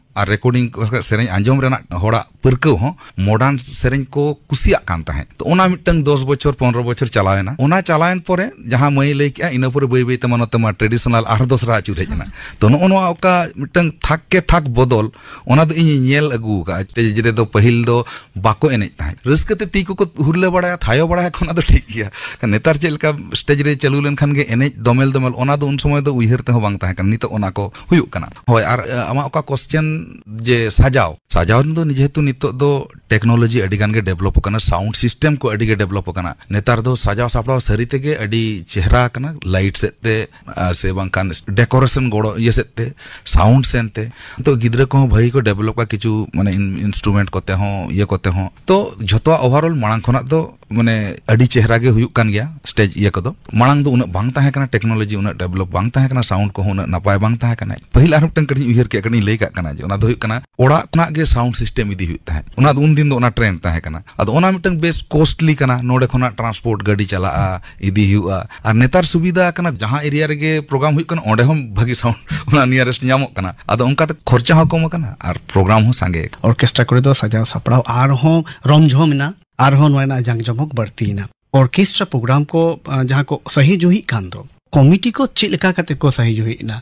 ᱟᱨ ᱨᱮᱠᱚᱨᱰᱤᱝ ᱥᱮᱨᱮᱧ ᱟᱸᱡᱚᱢ ᱨᱮᱱᱟᱜ ᱦᱚᱲᱟᱜ ᱯᱟᱹᱨᱠᱟᱹᱣ ᱦᱚᱸ ᱢᱚᱰᱟᱨᱱ ᱥᱮᱨᱮᱧ ᱠᱚ ᱠᱩᱥᱤᱭᱟᱜ ᱠᱟᱱ ᱛᱟᱦᱮᱸᱫ ᱛᱚ ᱚᱱᱟ ᱢᱤᱫᱴᱟᱝ ᱫᱚᱥ ᱵᱚᱪᱷᱚᱨ ᱯᱚᱱᱨᱚ ᱵᱚᱪᱷᱚᱨ ᱪᱟᱞᱟᱣᱮᱱᱟ ᱚᱱᱟ ᱪᱟᱞᱟᱣᱮᱱ ᱯᱚᱨᱮ ᱡᱟᱦᱟᱸ ᱢᱟᱹᱭ ᱞᱟᱹᱭ ᱠᱮᱜᱼᱟ ᱤᱱᱟᱹ ᱯᱚᱨᱮ ᱵᱟᱹᱭ ᱵᱟᱹᱭᱛᱮ ᱢᱟ ᱱᱚᱛᱮ ᱢᱟ ᱴᱨᱮᱰᱤᱥᱚᱱᱟᱞ ᱟᱨ ᱫᱚᱥᱨᱟ ᱟᱹᱪᱩᱨ ᱦᱮᱡ ᱮᱱᱟ ᱛᱚ ᱱᱚᱜᱼᱚ ᱱᱚᱣᱟ ᱚᱠᱟ ᱢᱤᱫᱴᱟᱝ ᱛᱷᱟᱠ ᱠᱮ ᱛᱷᱟᱠ ᱵᱚᱫᱚᱞ ᱚᱱᱟ ᱫᱚ ᱤᱧᱤᱧ ᱧᱮᱞ ᱟᱹᱜᱩ ᱟᱠᱟᱫᱼᱟ ᱥᱴᱮᱡᱽ ᱨᱮᱫᱚ ᱯᱟᱹᱦᱤᱞ ᱫᱚ ᱵᱟᱠᱚ ᱮᱱᱮᱡ ᱛᱟᱦᱮᱸᱫ ᱨᱟᱹᱥᱠᱟᱹᱛᱮ ᱛᱤ ᱠᱚᱠᱚ ᱦᱩᱨᱞᱟᱹ ᱵᱟᱲᱟᱭᱟ ᱛᱷᱟᱭᱚ ᱵᱟᱲᱟᱭᱟ ᱚᱱᱟ ᱫᱚ ᱴᱷᱤᱠ ᱜᱮᱭᱟ ᱱᱮᱛᱟᱨ ᱪᱮᱫ ᱞᱮᱠᱟ ᱥᱴᱮᱡᱽ ᱨᱮ ᱪᱟᱹᱞᱩ ᱞᱮᱱᱠᱷᱟᱱ ᱜᱮ ᱮᱱᱮᱡ ᱫᱚᱢᱮᱞ ᱫᱚᱢᱮᱞ ᱚᱱᱟ ᱫᱚ ᱩᱱ ᱥᱚᱢᱚᱭ ᱫᱚ ᱩᱭᱦᱟᱹᱨ ᱛᱮᱦᱚᱸ ᱵᱟᱝ ᱛᱟᱦᱮᱸ ᱠᱟᱱᱟ ᱱᱤᱛᱚᱜ ᱚᱱᱟ ᱠᱚ ᱦᱩᱭᱩᱜ ᱠᱟᱱᱟ ᱦᱳᱭ ᱟᱨ ᱟᱢᱟᱜ ᱚᱠᱟ ᱠᱚᱥᱪᱮᱱ जे साजाओ साजाओ नितो निजेतु नितो दो टेक्नोलॉजी अडी गान के डेवलप करना साउंड सिस्टम को अडी के डेवलप करना नेतार दो साजाओ सापड़ा सरी ते के अडी चेहरा करना लाइट से ते सेवां कान डेकोरेशन गोड़ो ये से ते साउंड से ते तो गिद्र को भाई को डेवलप का किचु मने इंस्ट्रूमेंट कोते हो ये कोते हो तो जोतवा ओवरऑल मणांखना तो मने अडी चेहरा के हुयुक कान गया स्टेज ये कदो मणांग दो उन बांग ता है कना टेक्नोलॉजी उन डेवलप बांग है कना साउंड को हो नपाय बांग ता है कना पहिला रुटन करनी उहिर के कनी लेका कना जो ᱚᱱᱟ ᱫᱚ ᱦᱩᱭᱩᱜ ᱠᱟᱱᱟ ᱚᱲᱟᱜ ᱠᱷᱚᱱᱟᱜ ᱜᱮ ᱥᱟᱣᱩᱱᱰ ᱥᱤᱥᱴᱮᱢ ᱤᱫᱤ ᱦᱩᱭᱩᱜ ᱛᱟᱦᱮᱸᱫ ᱚᱱᱟ ᱫᱚ ᱩᱱᱫᱤᱱ ᱫᱚ ᱚᱱᱟ ᱴᱨᱮᱱᱰ ᱛᱟᱦᱮᱸ ᱠᱟᱱᱟ ᱟᱫᱚ ᱚᱱᱟ ᱢᱤᱫᱴᱟᱝ ᱵᱮᱥ ᱠᱚᱥᱴᱞᱤ ᱠᱟᱱᱟ ᱱᱚᱰᱮ ᱠᱷᱚᱱᱟᱜ ᱴᱨᱟᱱᱥᱯᱳᱨᱴ ᱜᱟᱹᱰᱤ ᱪᱟᱞᱟᱜᱼᱟ ᱤᱫᱤ ᱦᱩᱭᱩᱜᱼᱟ ᱟᱨ ᱱᱮᱛᱟᱨ ᱥᱩᱵᱤᱫᱷᱟ ᱠᱟᱱᱟ ᱡᱟᱦᱟᱸ ᱮᱨᱤᱭᱟ ᱨᱮᱜᱮ ᱯᱨᱳᱜᱨᱟᱢ ᱦᱩᱭᱩᱜ ᱠᱟᱱᱟ ᱚᱸᱰᱮ ᱦᱚᱸ ᱵᱷᱟᱹᱜᱤ ᱥᱟᱣᱩᱱᱰ ᱚᱱᱟ ᱱᱤᱭᱟᱨᱮᱥᱴ ᱧᱟᱢᱚᱜ ᱠᱟᱱᱟ ᱟᱫᱚ ᱚᱱᱠᱟᱛᱮ ᱠᱷᱚᱨᱪᱟ ᱦᱚᱸ ᱠᱚᱢ ᱟᱠᱟᱱᱟ ᱟᱨ ᱯᱨᱳᱜᱨᱟᱢ ᱦᱚᱸ ᱥᱟᱸᱜᱮ ᱚᱨᱠᱮᱥᱴᱨᱟ ᱠᱚᱨᱮ ᱫᱚ ᱥᱟᱡᱟᱣ ᱥᱟᱯᱲᱟᱣ ᱟᱨᱦᱚᱸ ᱨᱚᱢᱡᱷᱚᱢ ᱮᱱᱟ ᱟᱨᱦᱚᱸ ᱱᱚᱣᱟ ᱨᱮᱱᱟᱜ ᱡᱟᱸᱠ ᱡᱚᱢᱚᱠ ᱵᱟᱹᱲᱛᱤᱭᱮᱱᱟ ᱚᱨᱠᱮᱥᱴᱨᱟ ᱯᱨᱳᱜᱨᱟᱢ ᱠᱚ ᱡᱟᱦᱟᱸ ᱠᱚ ᱥᱟᱹᱦᱤ ᱡᱩᱦᱤᱜ ᱠᱟᱱ ᱫᱚ ᱠᱚᱢᱤᱴᱤ ᱠᱚ ᱪᱮᱫ ᱞᱮᱠᱟ ᱠᱟᱛᱮ ᱠᱚ ᱥᱟᱹᱦᱤᱡ ᱦᱩᱭᱱᱟ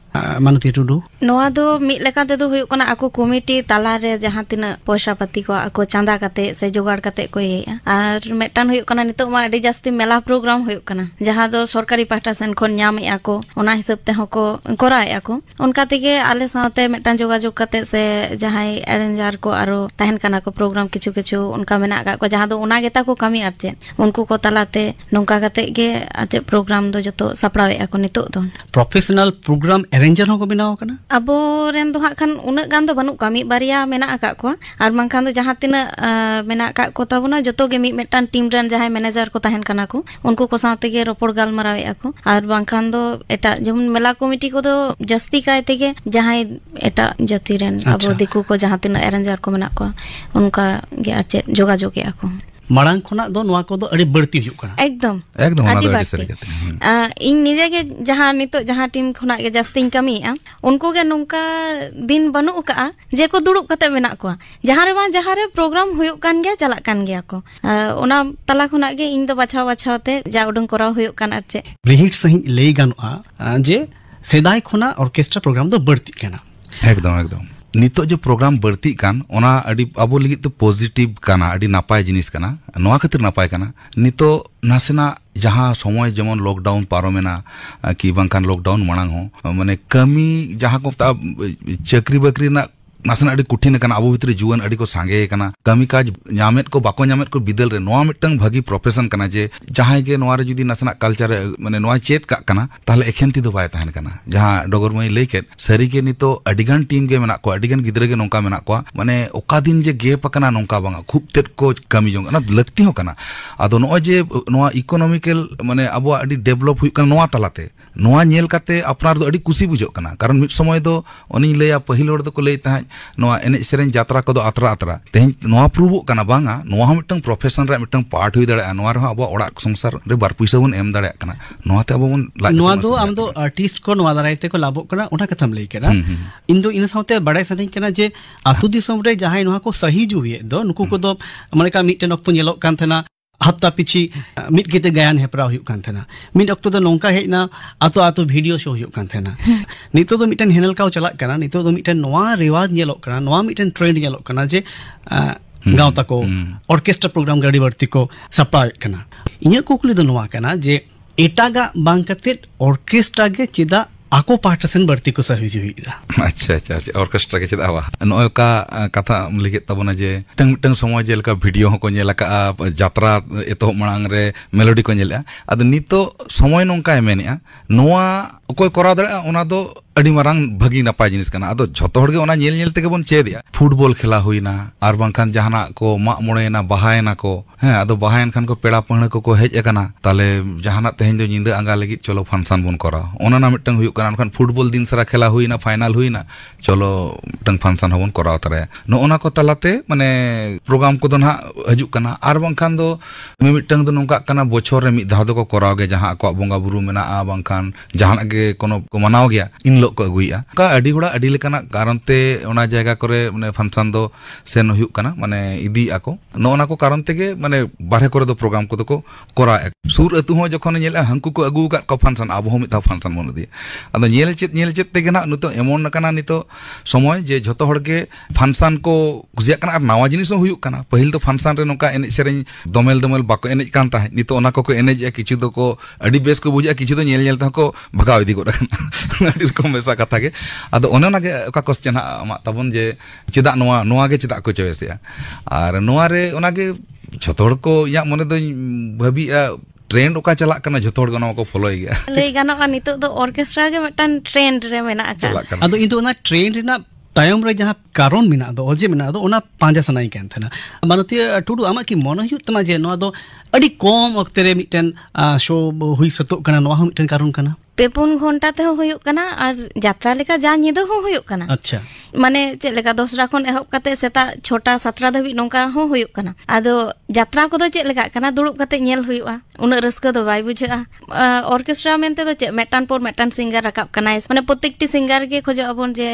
ᱢᱟᱱᱚᱛᱤ ᱴᱩᱰᱩ ᱱᱚᱣᱟ ᱫᱚ ᱢᱤᱫ ᱞᱮᱠᱟ ᱛᱮᱫᱚ ᱦᱩᱭᱩᱜ ᱠᱟᱱᱟ ᱟᱠᱚ ᱠᱚᱢᱤᱴᱤ ᱛᱟᱞᱟᱨᱮ ᱡᱟᱦᱟᱸ ᱛᱤᱱᱟᱹᱜ ᱯᱚᱭᱥᱟ ᱯᱟᱹᱛᱤ ᱠᱚ ᱟᱠᱚ ᱪᱟᱸᱫᱟ ᱠᱟᱛᱮ ᱥᱮ ᱡᱚᱜᱟᱲ ᱠᱟᱛᱮ ᱠᱚ ᱤᱭᱟᱹᱭᱟ ᱟᱨ ᱢᱤᱫᱴᱟᱱ ᱦᱩᱭᱩᱜ ᱠᱟᱱᱟ ᱱᱤᱛᱚᱜ ᱢᱟ ᱟᱹᱰᱤ ᱡᱟᱹᱥᱛᱤ ᱢᱮᱞᱟ ᱯᱨᱳᱜᱨᱟᱢ ᱦᱩᱭᱩᱜ ᱠᱟᱱᱟ ᱡᱟᱦᱟᱸ ᱫᱚ ᱥᱚᱨᱠᱟᱨᱤ ᱯᱟᱦᱴᱟ ᱥᱮᱱ ᱠᱷᱚᱱ ᱧᱟᱢᱮᱜᱼᱟ ᱠᱚ ᱚᱱᱟ ᱦᱤᱥᱟᱹᱵ ᱛᱮᱦᱚᱸ ᱠᱚ ᱠᱚᱨᱟᱣᱮᱜᱼᱟ ᱠᱚ ᱚᱱᱠᱟ ᱛᱮᱜᱮ ᱟᱞᱮ ᱥᱟᱶᱛᱮ ᱢᱤᱫᱴᱟᱱ ᱡᱳᱜᱟᱡᱳᱜ ᱠᱟᱛᱮ ᱥᱮ ᱡᱟᱦᱟᱸᱭ ᱮᱨᱮᱧᱡᱟᱨ ᱠᱚ ᱟᱨᱚ ᱛᱟᱦᱮᱱ ᱠᱟᱱᱟ ᱠᱚ ᱯᱨᱳᱜᱨᱟᱢ ᱠᱤᱪᱷᱩ ᱠᱤᱪᱷᱩ ᱚᱱᱠᱟ ᱢᱮᱱᱟᱜ ᱟᱠᱟᱫ ᱠᱚᱣᱟ ᱡᱟᱦᱟᱸ ᱫᱚ ᱚᱱᱟ ᱜᱮᱛᱟ ᱠᱚ ᱠᱟᱹᱢᱤ ᱟᱨ ᱪᱮᱫ ᱩᱱᱠᱩ ᱠᱚ ᱛᱟᱞᱟᱛᱮ ᱱᱚᱝᱠᱟ ᱠᱟᱛᱮ ᱜᱮ ᱟᱨ ᱪᱮᱫ ᱯᱨᱳᱜᱨᱟᱢ ᱫᱚ ᱡᱚᱛᱚ ᱥᱟᱯᱲᱟᱣᱮᱜᱼᱟ ᱠᱚ ᱱᱤᱛᱚᱜ ᱫᱚ ᱯᱨᱚᱯᱷᱮᱥᱚᱱᱟᱞ ᱯᱨᱳᱜᱨᱟᱢ ᱮᱨᱮᱧᱡᱟᱨ ᱦᱚᱸᱠᱚ ᱵᱮᱱᱟᱣ ᱟᱠᱟᱱᱟ ᱟᱵᱚ ᱨᱮᱱ ᱫᱚ ᱦᱟᱸᱜ ᱠᱷᱟᱱ ᱩᱱᱟᱹᱜ ᱜᱟᱱ ᱫᱚ ᱵᱟᱹᱱᱩᱜ ᱠᱚᱣᱟ ᱢᱤᱫ ᱵᱟᱨᱭᱟ ᱢᱮᱱᱟᱜ ᱟᱠᱟᱫ ᱠᱚᱣᱟ ᱟᱨ ᱵᱟᱝᱠᱷᱟᱱ ᱫᱚ ᱡᱟᱦᱟᱸ ᱛᱤᱱᱟᱹᱜ ᱢᱮᱱᱟᱜ ᱟᱠᱟᱫ ᱠᱚ ᱛᱟᱵᱚᱱᱟ ᱡᱚᱛᱚ ᱜᱮ ᱢᱤᱫ ᱢᱤᱫᱴᱟᱝ ᱴᱤᱢ ᱨᱮᱱ ᱡᱟᱦᱟᱸᱭ ᱢᱮᱱᱮᱡᱟᱨ ᱠᱚ ᱛᱟᱦᱮᱱ ᱠᱟᱱᱟ ᱠᱚ ᱩᱱᱠᱩ ᱠᱚ ᱥᱟᱶ ᱛᱮᱜᱮ ᱨᱚᱯᱚᱲ ᱜᱟᱞᱢᱟᱨᱟᱣᱮᱜᱼᱟ ᱠᱚ ᱟᱨ ᱵᱟᱝᱠᱷᱟᱱ ᱫᱚ ᱮᱴᱟᱜ ᱡᱮᱢᱚᱱ ᱢᱮᱞᱟ ᱠᱚᱢᱤᱴᱤ ᱠᱚᱫᱚ ᱡᱟᱹᱥᱛᱤ ᱠᱟᱭ ᱛᱮᱜᱮ ᱡᱟᱦᱟᱸᱭ ᱮᱴᱟᱜ ᱡᱟᱹᱛᱤ ᱨᱮᱱ ᱟᱵᱚ ᱫᱤᱠᱩ ᱠᱚ ᱡᱟᱦᱟᱸ ᱛᱤᱱᱟᱹᱜ ᱮᱨᱮᱧᱡᱟᱨ ᱠᱚ ᱢᱮᱱᱟᱜ ᱠᱚᱣᱟ ᱚᱱᱠᱟ ᱜᱮ ᱟᱨ ᱪᱮᱫ ᱡᱳᱜᱟᱡᱳᱜᱮᱜᱼᱟ ᱠᱚ ᱢᱟᱲᱟᱝ ᱠᱷᱚᱱᱟᱜ ᱫᱚ ᱱᱚᱣᱟ ᱠᱚᱫᱚ ᱟᱹᱰᱤ ᱵᱟᱹᱲᱛᱤ ᱦᱩᱭᱩᱜ ᱠᱟᱱᱟ ᱮᱠᱫᱚᱢ ᱮᱠᱫᱚᱢ ᱚᱱᱟ ᱫᱚ ᱟᱹᱰᱤ ᱥᱟᱹᱨᱤ ᱠᱟᱛᱷᱟ ᱤᱧ ᱱᱤᱡᱮ ᱜᱮ ᱡᱟᱦᱟᱸ ᱱᱤᱛᱚᱜ ᱡᱟᱦᱟᱸ ᱴᱤᱢ ᱠᱷᱚᱱᱟᱜ ᱜᱮ ᱡᱟᱹᱥᱛᱤᱧ ᱠᱟᱹᱢᱤᱭᱮᱜᱼᱟ ᱩᱱᱠᱩ ᱜᱮ ᱱᱚᱝᱠᱟ ᱫᱤᱱ ᱵᱟᱹᱱᱩᱜ ᱟᱠᱟᱜᱼᱟ ᱡᱮ ᱠᱚ ᱫᱩᱲᱩᱵ ᱠᱟᱛᱮ ᱢᱮᱱᱟᱜ ᱠᱚᱣᱟ ᱡᱟᱦᱟᱸ ᱨᱮ ᱵᱟᱝ ᱡᱟᱦᱟᱸ ᱨᱮ ᱯᱨᱳᱜᱨᱟᱢ ᱦᱩᱭᱩᱜ ᱠᱟᱱ ᱜᱮᱭᱟ ᱪᱟᱞᱟᱜ ᱠᱟᱱ ᱜᱮᱭᱟ ᱠᱚ ᱚᱱᱟ ᱛᱟᱞᱟ ᱠᱷᱚᱱᱟᱜ ᱜᱮ ᱤᱧ ᱫᱚ ᱵᱟᱪᱷᱟᱣ ᱵᱟᱪᱷᱟᱣ ᱛᱮ ᱡᱟ ᱩᱰᱩᱝ ᱠᱚᱨᱟᱣ ᱦᱩᱭᱩᱜ ᱠᱟᱱ ᱟᱨ ᱪᱮᱫ ᱨᱤᱦᱤᱴ ᱥᱟᱹᱦᱤᱡ ᱞᱟᱹᱭ ᱜᱟᱱᱚᱜᱼᱟ ᱡᱮ ᱥᱮᱫᱟᱭ ᱠᱷᱚᱱᱟᱜ ᱚᱨᱠᱮᱥᱴᱨᱟ ᱯᱨᱳᱜᱨᱟᱢ ᱫᱚ ᱵᱟᱹᱲᱛᱤᱜ ᱠᱟᱱᱟ ᱮᱠᱫᱚᱢ ᱮᱠᱫᱚᱢ नितो जो प्रोग्राम बढ़ती कान ओना अड़ी अब लगित तो पॉजिटिव काना अड़ी नापाय जिनिस काना नोआ खातिर नापाय नासेना जहाँ समय जेमन लॉकडाउन पारमेना कि लॉकडाउन मांग हो कमी जहाँ को चाकरी बाकरी ᱱᱟᱥᱮᱱᱟᱜ ᱟᱹᱰᱤ ᱠᱩᱴᱷᱤᱱ ᱟᱠᱟᱱᱟ ᱟᱵᱚ ᱵᱷᱤᱛᱨᱤ ᱡᱩᱣᱟᱹᱱ ᱟᱹᱰᱤ ᱠᱚ ᱥᱟᱸᱜᱮ ᱟᱠᱟᱱᱟ ᱠᱟᱹᱢᱤ ᱠᱟᱡ ᱧᱟᱢᱮᱫ ᱠᱚ ᱵᱟᱠᱚ ᱧᱟᱢᱮᱫ ᱠᱚ ᱵᱤᱫᱟᱹᱞ ᱨᱮ ᱱᱚᱣᱟ ᱢᱤᱫᱴᱟᱝ ᱵᱷᱟᱹᱜᱤ ᱯᱨᱚᱯᱷᱮᱥᱚᱱ ᱠᱟᱱᱟ ᱡᱮ ᱡᱟᱦᱟᱸᱭ ᱜᱮ ᱱᱚᱣᱟ ᱨᱮ ᱡᱩᱫᱤ ᱱᱟᱥᱮᱱᱟᱜ ᱠᱟᱞᱪᱟᱨ ᱨᱮ ᱢᱟᱱᱮ ᱱᱚᱣᱟ ᱪᱮᱫ ᱠᱟᱜ ᱠᱟᱱᱟ ᱛᱟᱦᱞᱮ ᱮᱠᱷᱮᱱ ᱛᱤ ᱫᱚ ᱵᱟᱭ ᱛᱟᱦᱮᱱ ᱠᱟᱱᱟ ᱡᱟᱦᱟᱸ ᱰᱚᱜᱚᱨ ᱢᱟᱹᱭ ᱞᱟᱹᱭ ᱠᱮᱫ ᱥᱟᱹᱨᱤᱜᱮ ᱱᱤᱛᱚᱜ ᱟᱹᱰᱤᱜᱟᱱ ᱴᱤᱢ ᱜᱮ ᱢᱮᱱᱟᱜ ᱠᱚᱣᱟ ᱟᱹᱰᱤᱜᱟᱱ ᱜᱤᱫᱽᱨᱟᱹ ᱜᱮ ᱱᱚᱝᱠᱟ ᱢᱮᱱᱟᱜ ᱠᱚᱣᱟ ᱢᱟᱱᱮ ᱚᱠᱟ ᱫᱤᱱ ᱡᱮ ᱜᱮᱯ ᱟᱠᱟᱱᱟ ᱱᱚᱝᱠᱟ ᱵᱟᱝᱟ ᱠᱷᱩᱵ ᱛᱮᱫ ᱠᱚ ᱠᱟᱹᱢᱤ ᱡᱚᱝ ᱠᱟᱱᱟ ᱞᱟᱹᱠᱛᱤ ᱦᱚᱸ ᱠᱟᱱᱟ ᱟᱫᱚ ᱱᱚᱜᱼᱚᱭ ᱡᱮ ᱱᱚᱣᱟ ᱤᱠᱳᱱᱚᱢᱤᱠᱮᱞ ᱢᱟᱱᱮ ᱟᱵᱚᱣᱟᱜ ᱟᱹᱰᱤ ᱰᱮᱵᱷᱞᱚᱯ ᱦᱩᱭᱩᱜ ᱠᱟᱱᱟ ᱱᱚᱣᱟ ᱛᱟᱞᱟᱛᱮ ᱱᱚᱣᱟ ᱧᱮᱞ ᱠᱟᱛᱮ ᱟᱯᱱᱟᱨ ᱫᱚ ᱟᱹᱰᱤ ᱠᱩᱥᱤ ᱵᱩᱡᱷᱟᱹᱜ ᱠᱟᱱᱟ ᱠᱟᱨᱚᱱ ᱢᱤᱫ ᱥᱚᱢᱚᱭ ᱫᱚ ᱚᱱᱮᱧ ᱞᱟᱹᱭᱟ ᱯᱟᱹᱦᱤᱞ ᱦᱚᱲ ᱫᱚᱠᱚ ᱞᱟᱹᱭᱮᱫ ᱛᱟᱦᱮᱸᱫ ᱱᱚᱣᱟ ᱮᱱᱮᱡ ᱥᱮᱨᱮᱧ ᱡᱟᱛᱨᱟ ᱠᱚᱫᱚ ᱟᱛᱨᱟ ᱟᱛᱨᱟ ᱛᱮᱦᱮᱧ ᱱᱚᱣᱟ ᱯᱨᱩᱵᱚᱜ ᱠᱟᱱᱟ ᱵᱟᱝᱟ ᱱᱚᱣᱟ ᱦᱚᱸ ᱢᱤᱫᱴᱟᱝ ᱯᱨᱚᱯᱷᱮᱥᱚᱱ ᱨᱮᱭᱟᱜ ᱢᱤᱫᱴᱟᱝ ᱯᱟᱨᱴ ᱦᱩᱭ ᱫᱟᱲᱮᱭᱟᱜᱼᱟ ᱱᱚᱣᱟ ᱨᱮᱦᱚᱸ ᱟᱵᱚᱣᱟᱜ ᱚᱲᱟᱜ ᱥᱚᱝᱥᱟᱨ ᱨᱮ ᱵᱟᱨ ᱯᱩᱭᱥᱟᱹ ᱵᱚᱱ ᱮᱢ ᱫᱟᱲᱮᱭᱟᱜ ᱠᱟᱱᱟ ᱱᱚᱣᱟᱛᱮ ᱟᱵᱚ ᱵᱚᱱ ᱱᱚᱣᱟ ᱫᱚ ᱟᱢ ᱫᱚ ᱟᱨᱴᱤᱥᱴ ᱠᱚ ᱱᱚᱣᱟ ᱫᱟᱨᱟᱭ ᱛᱮᱠᱚ ᱞᱟᱵᱚᱜ ᱠᱟᱱᱟ ᱚᱱᱟ ᱠᱟᱛᱷᱟᱢ ᱞᱟᱹᱭ ᱠᱮᱫᱟ ᱤᱧ ᱫᱚ ᱤᱱᱟᱹ ᱥᱟᱶᱛᱮ ᱵᱟᱰᱟᱭ ᱥᱟᱱᱟᱧ ᱠᱟᱱᱟ ᱡᱮ ᱟᱛᱳ ᱫᱤᱥᱚᱢ ᱨᱮ ᱡᱟᱦᱟᱸᱭ ᱱᱚᱣᱟ ᱠᱚ ᱥᱟᱹᱦᱤ ᱡᱩᱦᱤᱭᱮᱫ ᱫᱚ ᱱᱩᱠᱩ ᱠᱚᱫᱚ ᱢᱟᱱᱮ ᱠᱟ ᱢᱤᱫᱴᱮᱱ ᱚᱠᱛᱚ ᱧᱮᱞᱚᱜ ᱠᱟᱱ ᱛᱟᱦᱮᱱᱟ हफ्ता पीछे मिट किते तो गयान हेपरा हुई कान थेना मिट अक्तो नौका है ना आतो आतो वीडियो शो हुई कान थेना नितो तो मिटन हेनल काव नितो तो मिटन नवा रिवाज नेलो नवा मिटन ट्रेंड नेलो करना जे हम्म, गावता को हम्म। ऑर्केस्ट्रा प्रोग्राम गाड़ी बढ़ती को सपा करना इन्हें कोकली तो नवा करना जे एटागा बांग करते ऑर्केस्ट्रा के चिदा ᱟᱠᱚ ᱯᱟᱦᱴᱟ ᱥᱮᱱ ᱵᱟᱹᱲᱛᱤ ᱠᱚ ᱥᱟᱦᱤᱡ ᱦᱩᱭᱱᱟ ᱟᱪᱪᱷᱟ ᱟᱪᱪᱷᱟ ᱚᱨᱠᱮᱥᱴᱨᱟ ᱜᱮ ᱪᱮᱫ ᱟᱵᱟ ᱱᱚᱜᱼᱚᱭ ᱚᱠᱟ ᱠᱟᱛᱷᱟ ᱞᱟᱹᱭ ᱠᱮᱫ ᱛᱟᱵᱚᱱᱟ ᱡᱮ ᱢᱤᱫᱴᱟᱝ ᱢᱤᱫᱴᱟᱝ ᱥᱚᱢᱚᱭ ᱡᱮ ᱞᱮᱠᱟ ᱵᱷᱤᱰᱤᱭᱳ ᱦᱚᱸᱠᱚ ᱧᱮᱞ ᱟᱠᱟᱜᱼᱟ ᱡᱟᱛᱨᱟ ᱮᱛᱚᱦᱚᱵ ᱢᱟᱲᱟᱝ ᱨᱮ ᱢᱮᱞᱳᱰᱤ ᱠᱚ ᱧᱮᱞᱮᱜᱼᱟ ᱟᱫᱚ ᱱᱤᱛᱚᱜ ᱥᱚᱢᱚᱭ ᱱᱚᱝᱠᱟᱭ ᱢᱮᱱᱮᱜᱼᱟ ᱱᱚᱣᱟ ᱚᱠᱚᱭ ᱠᱚᱨᱟᱣ ᱫᱟᱲᱮᱭᱟᱜᱼᱟ ᱚᱱᱟ ᱫᱚ ᱟᱹᱰᱤ ᱢᱟᱨᱟᱝ ᱵᱷᱟᱹᱜᱤ ᱱᱟᱯᱟᱭ ᱡᱤᱱᱤᱥ ᱠᱟᱱᱟ ᱟᱫᱚ ᱡᱷᱚᱛᱚ ᱦᱚᱲ ᱜᱮ ᱚᱱᱟ ᱧᱮᱞ ᱧᱮᱞ ᱛᱮᱜᱮ ᱵᱚᱱ ᱪᱮᱫᱮᱜᱼᱟ ᱯᱷᱩᱴᱵᱚᱞ ᱠᱷᱮᱞᱟ ᱦᱩᱭᱱᱟ ᱟᱨ ᱵᱟᱝᱠᱷᱟᱱ ᱡᱟᱦᱟᱱᱟᱜ ᱠᱚ ᱢᱟᱜ ᱢᱚᱬᱮᱭᱮᱱᱟ ᱵᱟᱦᱟᱭᱮᱱᱟ ᱠᱚ ᱦᱮᱸ ᱟᱫᱚ ᱵᱟᱦᱟᱭᱮᱱ ᱠᱷᱟᱱ ᱠᱚ ᱯᱮᱲᱟ ᱯᱟᱹᱲᱦᱟᱹ ᱠᱚᱠᱚ ᱦᱮᱡ ᱟᱠᱟᱱᱟ ᱛᱟᱦᱞᱮ ᱡᱟᱦᱟᱱᱟᱜ ᱛᱮᱦᱮᱧ ᱫᱚ ᱧᱤᱫᱟᱹ ᱟᱸᱜᱟ ᱞᱟᱹᱜᱤᱫ ᱪᱚᱞᱚ ᱯᱷᱟᱱᱥᱟᱱ ᱵᱚᱱ ᱠᱚᱨᱟᱣ ᱚᱱᱟ ᱨᱮᱱᱟᱜ ᱢᱤᱫᱴᱟᱝ ᱦᱩᱭᱩᱜ ᱠᱟᱱᱟ ᱮᱱᱠᱷᱟᱱ ᱯᱷᱩᱴᱵᱚᱞ ᱫᱤᱱ ᱥᱟᱨᱟ ᱠᱷᱮᱞᱟ ᱦᱩᱭᱱᱟ ᱯᱷᱟᱭᱱᱟᱞ ᱦᱩᱭᱱᱟ ᱪᱚᱞᱚ ᱢᱤᱫᱴᱟᱝ ᱯᱷᱟᱱᱥᱟᱱ ᱦᱚᱸᱵᱚᱱ ᱠᱚᱨᱟᱣ ᱛᱟᱨᱟᱭᱟ ᱱᱚᱜᱼᱚ ᱱᱟ ᱠᱚ ᱛᱟᱞᱟᱛᱮ ᱢᱟᱱᱮ ᱯᱨᱳᱜᱨᱟᱢ ᱠᱚᱫᱚ ᱱᱟᱦᱟᱜ ᱦᱤᱡᱩᱜ ᱠᱟᱱᱟ ᱟᱨ ᱵᱟᱝᱠᱷᱟᱱ ᱫᱚ ᱢᱤᱫᱴᱟᱝ ᱫᱚ ᱱᱚᱝᱠᱟᱜ ᱠᱟᱱᱟ ᱵᱚᱪᱷᱚᱨ ᱨᱮ ᱢᱤᱫ ᱫᱷᱟᱣ ᱫᱚᱠᱚ ᱠᱚᱨᱟᱣ ᱜᱮᱭᱟ ᱡᱟᱦᱟᱸ ᱟᱠᱚᱣᱟᱜ ᱵᱚᱸᱜᱟ ᱵᱩᱨᱩ ᱢᱮᱱᱟᱜᱼᱟ ᱵᱟᱝᱠᱷᱟᱱ ᱡᱟᱦᱟᱱᱟᱜ ᱜᱮ ᱠᱳᱱᱳ ᱠᱚ ᱢᱟᱱᱟᱣ ᱜᱮᱭᱟ ᱤᱱ ᱦᱤᱞᱳᱜ ᱠᱚ ᱟᱹᱜᱩᱭᱮᱜᱼᱟ ᱚᱱᱠᱟ ᱟᱹᱰᱤ ᱦᱚᱲᱟᱜ ᱟᱹᱰᱤ ᱞᱮᱠᱟᱱᱟᱜ ᱠᱟᱨᱚᱱ ᱛᱮ ᱚᱱᱟ ᱡᱟᱭᱜᱟ ᱠᱚᱨᱮ ᱢᱟᱱᱮ ᱯᱷᱟᱱᱥᱟᱱ ᱫᱚ ᱥᱮᱱ ᱦᱩᱭᱩᱜ ᱠᱟᱱᱟ ᱢᱟᱱᱮ ᱤᱫᱤᱭᱮᱜᱼᱟ ᱠᱚ ᱱᱚᱜᱼᱚᱱᱟ ᱠᱚ ᱠᱟᱨᱚᱱ ᱛᱮᱜᱮ ᱢᱟᱱᱮ ᱵᱟᱨᱦᱮ ᱠᱚᱨᱮ ᱫᱚ ᱯᱨᱳᱜᱨᱟᱢ ᱠᱚᱫᱚ ᱠᱚ ᱠᱚᱨᱟᱣᱮᱜᱼᱟ ᱥᱩᱨ ᱟᱹᱛᱩ ᱦᱚᱸ ᱡᱚᱠᱷᱚᱱ ᱧᱮᱞᱮᱜᱼᱟ ᱦᱟᱹᱱᱠᱩ ᱠᱚ ᱟᱹᱜᱩ ᱟᱠᱟᱫ ᱠᱚ ᱯᱷᱟᱱᱥᱟᱱ ᱟᱵᱚ ᱦᱚᱸ ᱢᱤᱫ ᱫᱷᱟᱣ ᱯᱷᱟᱱᱥᱟᱱ ᱵᱚᱱ ᱤᱫᱤᱭᱟ ᱟᱫᱚ ᱧᱮᱞ ᱪᱮᱫ ᱧᱮᱞ ᱪᱮᱫ ᱛᱮᱜᱮ ᱱᱟᱜ ᱱᱤᱛᱚᱜ ᱮᱢᱚᱱ ᱠᱟᱱᱟ ᱱᱤᱛᱚᱜ ᱥᱚᱢᱚᱭ ᱡᱮ ᱡᱷᱚᱛᱚ ᱦᱚᱲᱜᱮ ᱯᱷᱟᱱᱥᱟᱱ ᱠᱚ ᱠᱩᱥᱤᱭᱟᱜ ᱠᱟᱱᱟ ᱟᱨ ᱱᱟᱣᱟ ᱡᱤᱱᱤᱥ ᱦᱚᱸ ᱦᱩᱭᱩᱜ ᱠᱟᱱᱟ ᱯᱟᱹᱦᱤᱞ ᱫᱚ ᱯᱷᱟᱱᱥᱟᱱ ᱨᱮ ᱱᱚᱝᱠᱟ ᱮᱱᱮᱡ ᱥᱮᱨᱮᱧ ᱫᱚᱢᱮᱞ ᱫᱚᱢᱮᱞ ᱵᱟᱠᱚ ᱮᱱᱮᱡ ᱠᱟᱱ ᱛᱟᱦᱮᱸᱫ ᱱᱤᱛᱚᱜ ᱚᱱᱟ ᱠᱚᱠᱚ ᱮᱱᱮᱡᱮᱜᱼᱟ ᱠᱤᱪᱷᱩ ᱫᱚᱠᱚ ᱟᱹᱰᱤ ᱵᱮᱥ ᱠᱚ ᱵᱩᱡᱷᱟᱹᱜᱼᱟ ᱠᱤᱪᱷᱩ ᱫᱚ ᱧᱮᱞ ᱧᱮᱞ ᱛᱮᱦᱚᱸ ᱠᱚ ᱵᱷᱟᱜᱟᱣ ᱤᱫᱤ ᱜᱚᱫ ᱟᱠᱟᱱᱟ ᱟᱹᱰᱤ ᱨᱚᱠᱚᱢ ᱢᱮᱥᱟ ᱠᱟᱛᱷᱟ ᱜᱮ ᱟᱫᱚ ᱚᱱᱮ ᱚᱱᱟᱜᱮ ᱚᱠᱟ ᱠᱚᱥᱪᱮᱱ ᱦᱟᱸᱜ ᱟᱢᱟᱜ ᱛᱟᱵᱚᱱ ᱡᱮ ᱪᱮᱫᱟᱜ ᱱᱚᱣᱟ ᱱᱚᱣᱟ ᱜᱮ ᱪᱮᱫᱟᱜ ᱠᱚ ᱪᱚᱭᱮᱥᱮᱜᱼᱟ ᱟᱨ ᱱᱚᱣᱟ ᱨᱮ ᱚᱱᱟᱜᱮ ᱡᱷᱚᱛᱚ ᱦᱚᱲ ᱠᱚ ᱤᱧᱟᱹᱜ ᱢᱚᱱᱮ ᱫᱚᱧ ᱵᱷᱟᱹᱵᱤᱜᱼᱟ ट्रेंड ओका चला करना जतो हड़ गना को फॉलो गया ले गनो नितो दो ऑर्केस्ट्रा के मटन ट्रेंड रे मेना का अदो इन दो ना ट्रेंड रे ना ᱛᱟᱭᱚᱢ ᱨᱮ ᱡᱟᱦᱟᱸ ᱠᱟᱨᱚᱱ ᱢᱮᱱᱟᱜ ᱫᱚ ᱚᱡᱮ ᱢᱮᱱᱟᱜ ᱫᱚ ᱚᱱᱟ ᱯᱟᱸᱡᱟ ᱥᱟᱱᱟᱧ ᱠᱟᱱ ᱛᱟᱦᱮᱱᱟ ᱢᱟᱱᱚᱛᱤᱭᱟᱹ ᱴᱩᱰᱩ ᱟᱢᱟᱜ ᱠᱤ ᱢᱚᱱᱮ ᱦᱩᱭᱩᱜ ᱛᱟᱢᱟ ᱡᱮ ᱱᱚᱣᱟ ᱫᱚ ᱟᱹᱰᱤ ᱠᱚᱢ ᱚᱠᱛᱮ ᱨᱮ ᱢᱤᱫᱴᱮᱱ ᱥᱳ ᱦᱩᱭ ᱥᱟᱹᱛᱚᱜ ᱠᱟᱱᱟ ᱱᱚᱣᱟ ᱦᱚᱸ ᱢᱤᱫᱴᱮᱱ ᱠᱟᱨᱚᱱ ᱠᱟᱱᱟ पेपन घंटा और जत्रा लेकर जाएगा अच्छा माने चलकर दसरा खन एहब सेता छटा सतटा धाबी नौकना अद जत्रा को चलना दुड़ब कल उन्ना बुझे ऑर्केस्ट्रा मनते चेटान पर मेटान सिंगार रकाब कर मैं प्रत्येक सिंगार के खजाब जे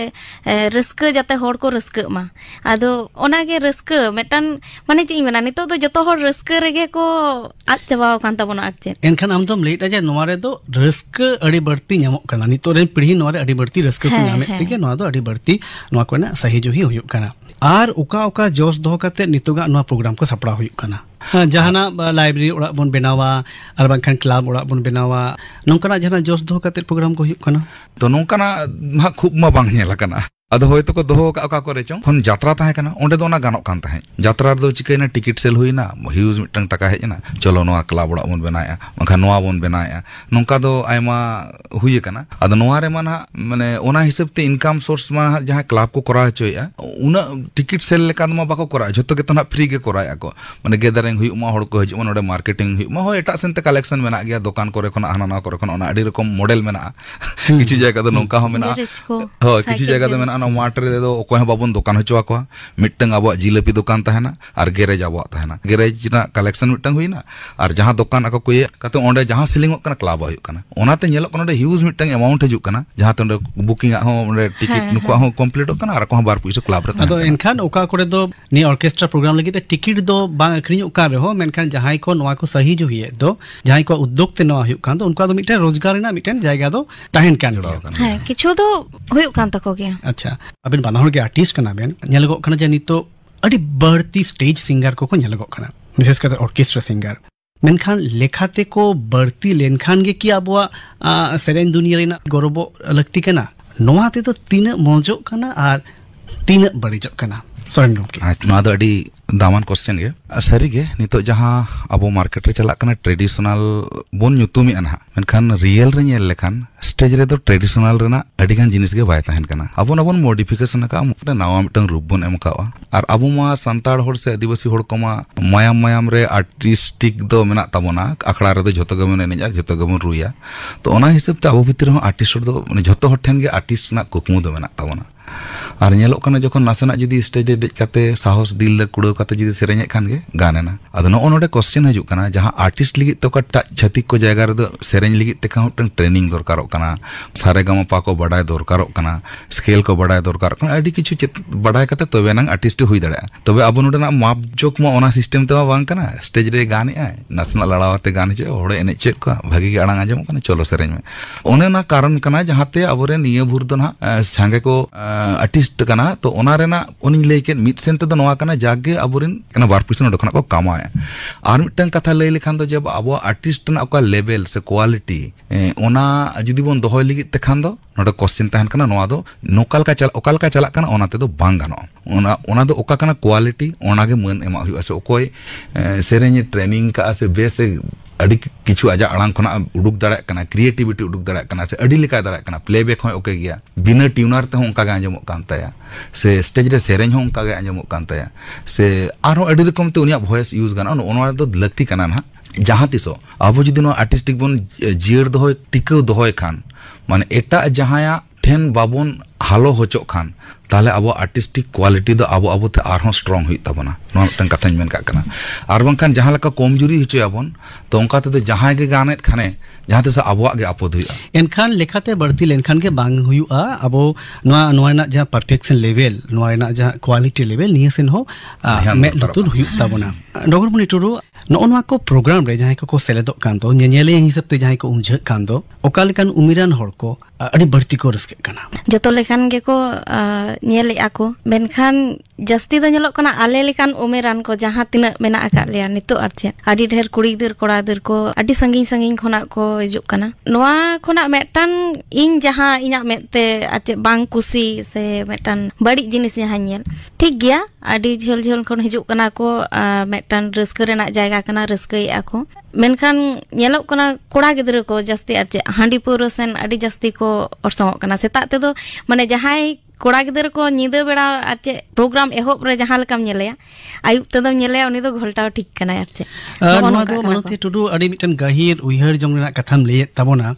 रो जाते को रोकमा अदे रेटान माने चेना नित जो रेगे को आज चाबाक आज चेखान लैदा जो रो ᱟᱹᱰᱤ ᱵᱟᱹᱲᱛᱤ ᱧᱟᱢᱚᱜ ᱠᱟᱱᱟ ᱱᱤᱛᱚᱜ ᱨᱮᱱ ᱯᱤᱲᱦᱤ ᱱᱚᱣᱟ ᱨᱮ ᱟᱹᱰᱤ ᱵᱟᱹᱲᱛᱤ ᱨᱟᱹᱥᱠᱟᱹ ᱠᱚ ᱧᱟᱢᱮᱫ ᱛᱮᱜᱮ ᱱᱚᱣᱟ ᱫᱚ ᱟᱹᱰᱤ ᱵᱟᱹᱲᱛᱤ ᱱᱚᱣᱟ ᱠᱚᱨᱮᱱᱟᱜ ᱥᱟᱹᱦᱤᱡᱩᱦᱤ ᱦᱩᱭᱩᱜ ᱠᱟᱱᱟ ᱟᱨ ᱚᱠᱟ ᱚᱠᱟ ᱡᱚᱥ ᱫᱚᱦᱚ ᱠᱟᱛᱮ ᱱᱤᱛᱚᱜᱟᱜ ᱱᱚᱣᱟ ᱯᱨᱳᱜᱨᱟᱢ ᱠᱚ ᱥᱟᱯᱲᱟᱣ ᱦᱩᱭᱩᱜ ᱠᱟᱱᱟ ᱡᱟᱦᱟᱱᱟᱜ ᱞᱟᱭᱵᱨᱮᱨᱤ ᱚᱲᱟᱜ ᱵᱚᱱ ᱵᱮᱱᱟᱣᱟ ᱟᱨ ᱵᱟᱝᱠᱷᱟᱱ ᱠᱞᱟᱵ ᱚᱲᱟᱜ ᱵᱚᱱ ᱵᱮᱱᱟᱣᱟ ᱱᱚᱝᱠᱟᱱᱟᱜ ᱡᱟᱦᱟᱱᱟᱜ ᱡᱚᱥ ᱫᱚᱦᱚ ᱠᱟᱛᱮ ᱯᱨᱳᱜᱨᱟᱢ ᱠᱚ ᱦᱩᱭᱩᱜ ᱠᱟᱱᱟ ᱛᱚ ᱱᱚᱝᱠᱟᱱᱟᱜ ᱢᱟ ᱠᱷᱩᱵ ᱢᱟ ᱵᱟᱝ ᱧᱮᱞ ᱟᱠᱟᱱᱟ ᱟᱫᱚ ᱦᱚᱭᱛᱚ ᱠᱚ ᱫᱚᱦᱚ ᱟᱠᱟᱫ ᱚᱠᱟ ᱠᱚᱨᱮ ᱪᱚᱝ ᱠᱷᱚᱱ ᱡᱟᱛᱨᱟ ᱛᱟᱦᱮᱸ ᱠᱟᱱᱟ ᱚᱸᱰᱮ ᱫᱚ ᱚᱱᱟ ᱜᱟᱱᱚᱜ ᱠᱟᱱ ᱛᱟᱦᱮᱸᱫ ᱡᱟᱛᱨᱟ ᱨᱮᱫᱚ ᱪᱤᱠᱟᱹᱭᱮᱱᱟ ᱴᱤᱠᱤᱴ ᱥᱮᱞ ᱦᱩᱭᱱᱟ ᱦᱤᱭᱩᱡ ᱢᱤᱫᱴᱟᱝ ᱴᱟᱠᱟ ᱦᱮᱡ ᱮᱱᱟ ᱪᱚᱞᱚ ᱱᱚᱣᱟ ᱠᱞᱟᱵ ᱚᱲᱟᱜ ᱵᱚᱱ ᱵᱮᱱᱟᱣᱮᱜᱼᱟ ᱵᱟᱝᱠᱷᱟᱱ ᱱᱚᱣᱟ ᱵᱚᱱ ᱵᱮᱱᱟᱣᱮᱜᱼᱟ ᱱᱚᱝᱠᱟ ᱫᱚ ᱟᱭᱢᱟ ᱦᱩᱭ ᱟᱠᱟᱱᱟ ᱟᱫᱚ ᱱᱚᱣᱟ ᱨᱮᱢᱟ ᱱᱟᱦᱟᱜ ᱢᱟᱱᱮ ᱚᱱᱟ ᱦᱤᱥᱟᱹᱵ ᱛᱮ ᱤᱱᱠᱟᱢ ᱥᱳᱨᱥ ᱢᱟ ᱱᱟᱦᱟᱜ ᱡᱟᱦᱟᱸ ᱠᱞᱟᱵ ᱠᱚ ᱠᱚᱨᱟᱣ ᱦᱚᱪᱚᱭᱮᱜᱼᱟ ᱩᱱᱟᱹᱜ ᱴᱤᱠᱤᱴ ᱥᱮᱞ ᱞᱮᱠᱟ ᱢᱟ ᱵᱟᱠᱚ ᱠᱚᱨᱟᱣ ᱡᱷᱚᱛᱚ ᱜᱮᱛᱚ ᱱᱟᱦᱟᱜ ᱯᱷᱨᱤ ᱜᱮ ᱠᱚᱨᱟᱣᱮᱜᱼᱟ ᱠᱚ ᱢᱟᱱᱮ ᱜᱮᱫᱟᱨᱤᱝ ᱦᱩᱭᱩᱜ ᱢᱟ ᱦᱚᱲ ᱠᱚ ᱦᱤᱡᱩᱜ ᱢᱟ ᱱᱚᱰᱮ ᱢᱟᱨᱠᱮᱴᱤᱝ ᱦᱩᱭᱩᱜ ᱢᱟ ᱦᱳᱭ ᱮᱴᱟᱜ ᱥᱮᱱᱛᱮ ᱠᱟᱞᱮᱠᱥᱚᱱ ᱢᱮᱱᱟᱜ ᱜᱮᱭᱟ ᱫᱚᱠᱟᱱ ᱠᱚᱨᱮ ᱠᱷᱚᱱᱟᱜ ᱦᱟᱱᱟ ᱱᱟᱣᱟ ᱠᱚᱨᱮ ᱠᱷᱚᱱᱟᱜ ᱚᱱᱟ ᱟᱹᱰᱤ ᱨᱚᱠᱚᱢ ᱢᱚᱰᱮᱞ ᱢᱮᱱᱟᱜᱼᱟ ᱠᱤᱪᱷᱩ ᱡᱟᱭᱜᱟ ᱫᱚ ᱱᱚᱝᱠᱟ ᱦᱚᱸ ᱢᱮᱱᱟᱜᱼᱟ ᱦᱳᱭ ᱠᱤᱪᱷᱩ ᱡᱟᱭᱜᱟ ᱫᱚ ᱢᱮᱱᱟᱜᱼᱟ ᱚᱱᱟ ᱢᱟᱴ ᱨᱮᱫᱚ ᱚᱠᱚᱭ ᱦᱚᱸ ᱵᱟᱵᱚᱱ ᱫᱚᱠᱟᱱ ᱦᱚᱪᱚ ᱟᱠᱚᱣᱟ ᱢᱤᱫᱴᱟᱝ ᱟᱵᱚᱣᱟᱜ ᱡᱤᱞᱟᱹᱯᱤ ᱫᱚᱠᱟᱱ ᱛᱟᱦᱮᱱᱟ ᱟᱨ ᱜᱮᱨᱮᱡ ᱟᱵᱚᱣᱟᱜ ᱛᱟᱦᱮᱱᱟ ᱜᱮᱨᱮᱡ ᱨᱮᱱᱟᱜ ᱠᱟᱞᱮᱠᱥᱚᱱ ᱢᱤᱫᱴᱟᱝ ᱦᱩᱭᱱᱟ ᱟᱨ ᱡᱟᱦᱟᱸ ᱫᱚᱠᱟᱱ ᱟᱠᱚ ᱠᱚᱭᱮ ᱠᱟᱛᱮ ᱚᱸᱰᱮ ᱡᱟᱦᱟᱸ ᱥᱮᱞᱤᱝᱚᱜ ᱠᱟᱱᱟ ᱠᱞᱟᱵ ᱦᱩᱭᱩᱜ ᱠᱟᱱᱟ ᱚᱱᱟᱛᱮ ᱧᱮᱞᱚᱜ ᱠᱟᱱᱟ ᱚᱸᱰᱮ ᱦᱤᱭᱩᱡ ᱢᱤᱫᱴᱟᱝ ᱮᱢᱟᱣᱩᱱᱴ ᱦᱤᱡᱩᱜ ᱠᱟᱱᱟ ᱡᱟᱦᱟᱸ ᱛᱮ ᱚᱸᱰᱮ ᱵᱩᱠᱤᱝ ᱟᱜ ᱦᱚᱸ ᱚᱸᱰᱮ ᱴᱤᱠᱤᱴ ᱱᱩᱠᱩᱣᱟᱜ ᱦᱚᱸ ᱠᱚᱢᱯᱞᱤᱴᱚᱜ ᱠᱟᱱᱟ ᱟᱨ ᱟᱠᱚ ᱦᱚᱸ ᱵᱟᱨ ᱯᱩᱭᱥᱟᱹ ᱠᱞᱟᱵ ᱨᱮ ᱛᱟᱦᱮᱱ ᱟᱫᱚ ᱮᱱᱠᱷᱟᱱ ᱚᱠᱟ ᱠᱚᱨᱮ ᱫᱚ ᱱᱤᱭᱟᱹ ᱚᱨᱠᱮᱥᱴᱨᱟ ᱯᱨᱳᱜᱨᱟᱢ ᱞᱟᱹᱜᱤᱫ ᱛᱮ ᱴᱤᱠᱤᱴ ᱫᱚ ᱵᱟᱝ ᱟᱹᱠᱷᱨᱤᱧᱚᱜ ᱠᱟᱱ ᱨᱮᱦᱚᱸ ᱢᱮᱱᱠᱷᱟᱱ ᱡᱟᱦᱟᱸᱭ ᱠᱚ ᱱᱚᱣᱟ ᱠᱚ ᱥᱟᱹᱦᱤ ᱡᱩᱦᱤᱭᱮᱫ ᱫᱚ ᱡᱟᱦᱟᱸᱭ ᱠᱚ ᱩᱫᱽᱫᱳᱜᱽ ᱛᱮ ᱱᱚᱣᱟ ᱦᱩᱭᱩᱜ ᱠᱟᱱ ᱫᱚ ᱩᱱᱠᱩᱣᱟᱜ ᱫᱚ ᱢᱤᱫᱴᱮᱱ ᱨᱳᱡᱽᱜᱟᱨ ᱨᱮᱱᱟᱜ ᱢᱤᱫᱴᱮᱱ ᱡᱟᱭᱜᱟ ᱫᱚ ᱛᱟᱦᱮᱱ ᱠᱟᱱ ᱜᱮᱭᱟ ᱦᱮᱸ ᱠᱤᱪᱷᱩ ᱫᱚ ᱦᱩᱭᱩᱜ ᱠᱟᱱ ᱛᱟᱠᱚ ᱜᱮᱭᱟ ᱟᱪᱪᱷᱟ अच्छा अब बनाहे आर्टिस्ट कागोना जे बढ़ती स्टेज सिंगार को कोलगोना विशेष कर ऑर्केस्ट्रा सिंगर मेखान लेखाते को बढ़ती लेखान कि अब सेरे दुनिया गौरव लगती तो तीन मजोग तीन बड़ीजोग ᱱᱚᱣᱟ ᱫᱚ ᱟᱹᱰᱤ ᱫᱟᱢᱟᱱ ᱠᱚᱥᱪᱮᱱ ᱜᱮ ᱥᱟᱹᱨᱤᱜᱮ ᱱᱤᱛᱚᱜ ᱡᱟᱦᱟᱸ ᱟᱵᱚ ᱢᱟᱨᱠᱮᱴ ᱨᱮ ᱪᱟᱞᱟᱜ ᱠᱟᱱᱟ ᱴᱨᱮᱰᱤᱥᱚᱱᱟᱞ ᱵᱚᱱ ᱧᱩᱛᱩᱢᱮᱜᱼᱟ ᱱᱟᱦᱟᱜ ᱢᱮᱱᱠᱷᱟᱱ ᱨᱤᱭᱮᱞ ᱨᱮ ᱧᱮᱞ ᱞᱮᱠᱷᱟᱱ ᱥᱴᱮᱡ ᱨᱮᱫᱚ ᱴᱨᱮᱰᱤᱥᱚᱱᱟᱞ ᱨᱮᱱᱟᱜ ᱟᱹᱰᱤᱜᱟᱱ ᱡᱤᱱᱤᱥ ᱜᱮ ᱵᱟᱭ ᱛᱟᱦᱮᱱ ᱠᱟᱱᱟ ᱟᱵᱚ ᱱᱟᱵᱚᱱ ᱢᱚᱰᱤᱯᱷᱤᱠᱮᱥᱚᱱ ᱟᱠᱟᱜᱼᱟ ᱢᱤᱫᱴᱟᱝ ᱱᱟᱣᱟ ᱢᱤᱫᱴᱟᱝ ᱨᱩᱯ ᱵᱚᱱ ᱮᱢ ᱠᱟᱜᱼᱟ ᱟᱨ ᱟᱵᱚ ᱢᱟ ᱥᱟᱱᱛᱟᱲ ᱦᱚᱲ ᱥᱮ ᱟᱹᱫᱤᱵᱟᱹᱥᱤ ᱦᱚᱲ ᱠᱚᱢᱟ ᱢᱟᱭᱟᱢ ᱢᱟᱭᱟᱢ ᱨᱮ ᱟᱨᱴᱤᱥᱴᱤᱠ ᱫᱚ ᱢᱮᱱᱟᱜ ᱛᱟᱵᱚᱱᱟ ᱟᱠᱷᱲᱟ ᱨᱮᱫᱚ ᱡᱷᱚᱛᱚ ᱜᱮᱵᱚᱱ ᱮᱱᱮᱡᱟ ᱡᱷᱚᱛᱚ ᱜᱮᱵᱚᱱ ᱨᱩᱭᱟ ᱛᱚ ᱚᱱᱟ ᱦᱤᱥᱟᱹᱵ ᱛᱮ ᱟᱵᱚ ᱵᱷᱤᱛᱨᱤ ᱨᱮᱦᱚᱸ ᱟᱨᱴᱤᱥᱴ ᱦᱚᱲ ᱫᱚ ᱡᱷᱚᱛᱚ ᱦᱚᱲ ᱴᱷᱮᱱ ᱜᱮ ᱟᱨᱴᱤᱥᱴ ᱨᱮᱱᱟᱜ ᱠᱩᱠᱢᱩ ᱫᱚ ᱢᱮᱱᱟᱜ ᱛᱟᱵᱚᱱᱟ ᱟᱨ ᱧᱮᱞᱚᱜ ᱠᱟᱱᱟ ᱡᱚᱠᱷᱚᱱ ᱱᱟᱥᱮᱱᱟᱜ ᱡᱩᱫᱤ ᱥᱴᱮᱡ ᱨᱮ ᱫᱮᱡ ᱠᱟᱛᱮ ᱥᱟᱦᱚᱥ ᱫᱤᱞ ᱫᱟᱲ ᱠᱩᱲᱟᱹᱣ ᱠᱟᱛᱮ ᱡᱩᱫᱤ ᱥᱮᱨᱮᱧᱮᱫ ᱠᱷᱟᱱ ᱜᱮ ᱜᱟᱱᱮᱱᱟ ᱟᱫᱚ ᱱᱚᱜᱼᱚ ᱱᱚᱰᱮ ᱠᱚᱥᱪᱮᱱ ᱦᱤᱡᱩᱜ ᱠᱟᱱᱟ ᱡᱟᱦᱟᱸ ᱟᱨᱴᱤᱥᱴ ᱞᱟᱹᱜᱤᱫ ᱛᱮ ᱚᱠᱟᱴᱟᱜ ᱪᱷᱟᱹᱛᱤᱠ ᱠᱚ ᱡᱟᱭᱜᱟ ᱨᱮᱫᱚ ᱥᱮᱨᱮᱧ ᱞᱟᱹᱜᱤᱫ ᱛᱮ ᱢᱤᱫᱴᱟᱝ ᱴᱨᱮᱱᱤᱝ ᱫᱚᱨᱠᱟᱨᱚᱜ ᱠᱟᱱᱟ ᱥᱟᱨᱮᱜᱟᱢᱟᱯᱟ ᱠᱚ ᱵᱟᱰᱟᱭ ᱫᱚᱨᱠᱟᱨᱚᱜ ᱠᱟᱱᱟ ᱥᱠᱮᱞ ᱠᱚ ᱵᱟᱰᱟᱭ ᱫᱚᱨᱠᱟᱨᱚᱜ ᱠᱟᱱᱟ ᱟᱹᱰᱤ ᱠᱤᱪᱷᱩ ᱵᱟᱰᱟᱭ ᱠᱟᱛᱮ ᱛᱚᱵᱮ ᱟᱱᱟᱝ ᱟᱨᱴᱤᱥᱴ ᱦᱩᱭ ᱫᱟᱲᱮᱭᱟᱜᱼᱟ ᱛᱚᱵᱮ ᱟᱵᱚ ᱱᱚᱰᱮᱱᱟᱜ ᱢᱟᱯ ᱡᱳᱠ ᱢᱟ ᱚᱱᱟ ᱥᱤᱥᱴᱮᱢ ᱛᱮᱢᱟ ᱵᱟᱝ ᱠᱟᱱᱟ ᱥᱴᱮᱡ ᱨᱮ ᱜᱟᱱᱮᱜᱼᱟᱭ ᱱᱟᱥᱮᱱᱟᱜ ᱞᱟᱲᱟᱣᱟᱛᱮ ᱜᱟᱱ ᱦᱚᱪᱚ ᱦᱚᱲᱮ ᱮᱱᱮᱡ ᱪᱮᱫ ᱠᱚᱣᱟ ᱵᱷᱟᱹᱜᱤ ᱜᱮ ᱟᱲᱟᱝ ᱟᱸᱡᱚᱢᱚᱜ ᱠᱟᱱᱟ ᱪᱚᱞᱚ ᱥᱮᱨᱮᱧ ᱢᱮ ᱚᱱᱮ ᱚᱱᱟ ᱠᱟᱨᱚᱱ ᱠᱟᱱᱟ ᱡᱟᱦᱟᱸᱛᱮ ᱟᱵᱚᱨᱮᱱ ᱱᱤᱭᱟᱹ ᱵᱷᱳᱨ ᱫᱚ ᱱᱟᱦᱟᱜ ᱥᱟᱸᱜᱮ ᱠᱚ ᱟᱨᱴᱤᱥᱴ ᱠᱟᱱᱟ ᱛᱚ ᱚᱱᱟ ᱨᱮᱱᱟᱜ ᱚᱱᱤᱧ ᱞᱟᱹᱭ ᱠᱮᱫ ᱢᱤᱫ ᱥᱮᱱ ᱛᱮᱫᱚ ᱱᱚᱣᱟ ᱠᱟᱱᱟ ᱡᱟᱜᱮ ᱟᱵᱚᱨᱮᱱ ᱠᱟᱱᱟ ᱵᱟᱨ ᱯᱩᱭᱥᱟ ᱱᱚᱰᱮ ᱠᱷᱚᱱᱟᱜ ᱠᱚ ᱠᱟᱢᱟᱣᱟ ᱟᱨ ᱢᱤᱫᱴᱟᱝ ᱠᱟᱛᱷᱟ ᱞᱟᱹᱭ ᱞᱮᱠᱷᱟᱱ ᱫᱚ ᱡᱮ ᱟᱵᱚᱣᱟᱜ ᱟᱨᱴᱤᱥᱴ ᱨᱮᱱᱟᱜ ᱚᱠᱟ ᱞᱮᱵᱮᱞ ᱥᱮ ᱠᱳᱣᱟᱞᱤᱴᱤ ᱚᱱᱟ ᱡᱩᱫᱤ ᱵᱚᱱ ᱫᱚᱦᱚᱭ ᱞᱟᱹᱜᱤᱫ ᱛᱮᱠᱷᱟᱱ ᱫᱚ ᱱᱚᱰᱮ ᱠᱚᱥᱪᱮᱱ ᱛᱟᱦᱮᱱ ᱠᱟᱱᱟ ᱱᱚᱣᱟ ᱫᱚ ᱱᱚᱠᱟ ᱞᱮᱠᱟ ᱪᱟᱞᱟᱜ ᱚᱠᱟ ᱞᱮᱠᱟ ᱪᱟᱞᱟᱜ ᱠᱟᱱᱟ ᱚᱱᱟ ᱛᱮᱫᱚ ᱵᱟᱝ ᱜᱟᱱᱚᱜᱼᱟ ᱚᱱᱟ ᱚᱱᱟ ᱫᱚ ᱚᱠᱟ ᱠᱟᱱᱟ ᱠᱳᱣᱟᱞᱤᱴᱤ ᱚᱱᱟᱜᱮ ᱢᱟᱹᱱ ᱮᱢᱟᱜ ᱦᱩᱭᱩᱜᱼᱟ ᱥᱮ ᱚᱠᱚᱭ ᱥᱮᱨᱮᱧᱮ ᱴᱨᱮᱱᱤᱝ ᱠᱟᱜᱼᱟ ᱥᱮ ᱵᱮᱥᱮ ᱟᱹᱰᱤ ᱠᱤᱪᱷᱩ ᱟᱡᱟᱜ ᱟᱲᱟᱝ ᱠᱷᱚᱱᱟᱜ ᱩᱰᱩᱠ ᱫᱟᱲᱮᱭᱟᱜ ᱠᱟᱱᱟ ᱠᱨᱤᱭᱮᱴᱤᱵᱷᱤᱴᱤ ᱩᱰᱩᱠ ᱫᱟᱲᱮᱭᱟᱜ ᱠᱟᱱᱟ ᱥᱮ ᱟᱹᱰᱤ ᱞᱮᱠᱟᱭ ᱫᱟᱲᱮᱭᱟᱜ ᱠᱟᱱᱟ ᱯᱞᱮᱵᱮᱠ ᱦᱚᱸᱭ ᱳᱠᱮ ᱜᱮᱭᱟ ᱵᱤᱱᱟᱹ ᱴᱤᱭᱩᱱᱟᱨ ᱛᱮᱦᱚᱸ ᱚᱱᱠᱟᱜᱮ ᱟᱸᱡᱚᱢᱚᱜ ᱠᱟᱱ ᱛᱟᱭᱟ ᱥᱮ ᱥᱴᱮᱡ ᱨᱮ ᱥᱮᱨᱮᱧ ᱦᱚᱸ ᱚᱱᱠᱟᱜᱮ ᱟᱸᱡᱚᱢᱚᱜ ᱠᱟᱱ ᱛᱟᱭᱟ ᱥᱮ ᱟᱨᱦᱚᱸ ᱟᱹᱰᱤ ᱨᱚᱠᱚᱢ ᱛᱮ ᱩᱱᱤᱭᱟᱜ ᱵᱷᱚᱭᱮᱥ ᱤᱭᱩᱡᱽ ᱜᱟᱱᱚᱜᱼᱟ ᱱᱚᱣᱟ ᱫᱚ ᱞᱟᱹᱠᱛᱤ ᱠᱟᱱᱟ ᱱᱟᱦᱟᱜ ᱡᱟᱦᱟᱸ ᱛᱤᱥᱚᱜ ᱟᱵᱚ ᱡᱩᱫᱤ ᱱᱚᱣᱟ ᱟᱨᱴᱤᱥᱴᱤᱠ ᱵᱚᱱ ᱡᱤᱭᱟᱹᱲ ᱫᱚᱦᱚᱭ ᱴᱤᱠᱟᱹᱣ ᱫᱚᱦᱚᱭ ᱠᱷᱟᱱ ᱢᱟᱱᱮ ᱮᱴᱟᱜ ᱡᱟᱦᱟᱸᱭᱟᱜ ᱴᱷᱮᱱ ᱵᱟᱵᱚᱱ भलो हचो खान तेल अब आर्टिस्टिक क्वालिटी अब अब स्ट्रंग होता जहाँ कमजोरी हचोबन तो जहाँ गान खाने जहाँ तेज अब आपद होनखान लेखाते बढ़ती लेखान अब जहाँ परफेक्शन लेवल जहाँ क्वालिटी लेवल निये सेन हो लुतर को प्रोग्राम रे जहाँ को सेलेद हिसाब से उमझे को अभी बढ़ती जो लेखा kan geko uh, eh, nyeli aku menkan jasti do nyelok kena ale kan umeran ko jaha tina mena akak lea itu artinya adi dher kuri dir kora ko adi sanging sanging khona ko ejuk kana noa khona metan in jaha inya mete ace bang kusi se metan bari jenisnya hanyel, thik ya adi jhol jhol kon hejuk kana ko uh, eh, metan reskere Raina जायगा kana reskei aku ᱢᱮᱱᱠᱷᱟᱱ ᱧᱮᱞᱚᱜ ᱠᱟᱱᱟ ᱠᱚᱲᱟ ᱜᱤᱫᱽᱨᱟᱹ ᱠᱚ ᱡᱟᱹᱥᱛᱤ ᱟᱨ ᱪᱮᱫ ᱦᱟᱺᱰᱤ ᱯᱟᱹᱣᱨᱟᱹ ᱥᱮᱱ ᱟᱹᱰᱤ ᱡᱟᱹᱥᱛᱤ ᱠᱚ ᱚᱨᱥᱚᱝᱚᱜ ᱠᱟᱱᱟ ᱥᱮᱛᱟᱜ ᱛᱮᱫᱚ ᱢᱟᱱᱮ ᱡᱟᱦᱟᱸᱭ ᱠᱚᱲᱟ ᱜᱤᱫᱽᱨᱟᱹ ᱠᱚ ᱧᱤᱫᱟᱹ ᱵᱮᱲᱟ ᱟᱨ ᱪᱮᱫ ᱯᱨᱳᱜᱨᱟᱢ ᱮᱦᱚᱵ ᱨᱮ ᱡᱟᱦᱟᱸ ᱞᱮᱠᱟᱢ ᱧᱮᱞᱮᱭᱟ ᱟᱹᱭᱩᱵ ᱛᱮᱫᱚᱢ ᱧᱮᱞᱮᱭᱟ ᱩᱱᱤ ᱫᱚ ᱜᱷᱚᱞᱴᱟᱣ ᱴᱷᱤᱠ ᱠᱟᱱᱟᱭ ᱟᱨ ᱪᱮᱫ ᱱᱚᱣᱟ ᱫᱚ ᱢᱟᱱᱚᱛᱤ ᱴᱩᱰᱩ ᱟᱹᱰᱤ ᱢᱤᱫᱴᱮᱱ ᱜᱟᱹᱦᱤᱨ ᱩᱭᱦᱟᱹᱨ ᱡᱚᱝ ᱨᱮᱱᱟᱜ ᱠᱟᱛᱷᱟᱢ ᱞᱟᱹᱭᱮᱫ ᱛᱟᱵᱚᱱᱟ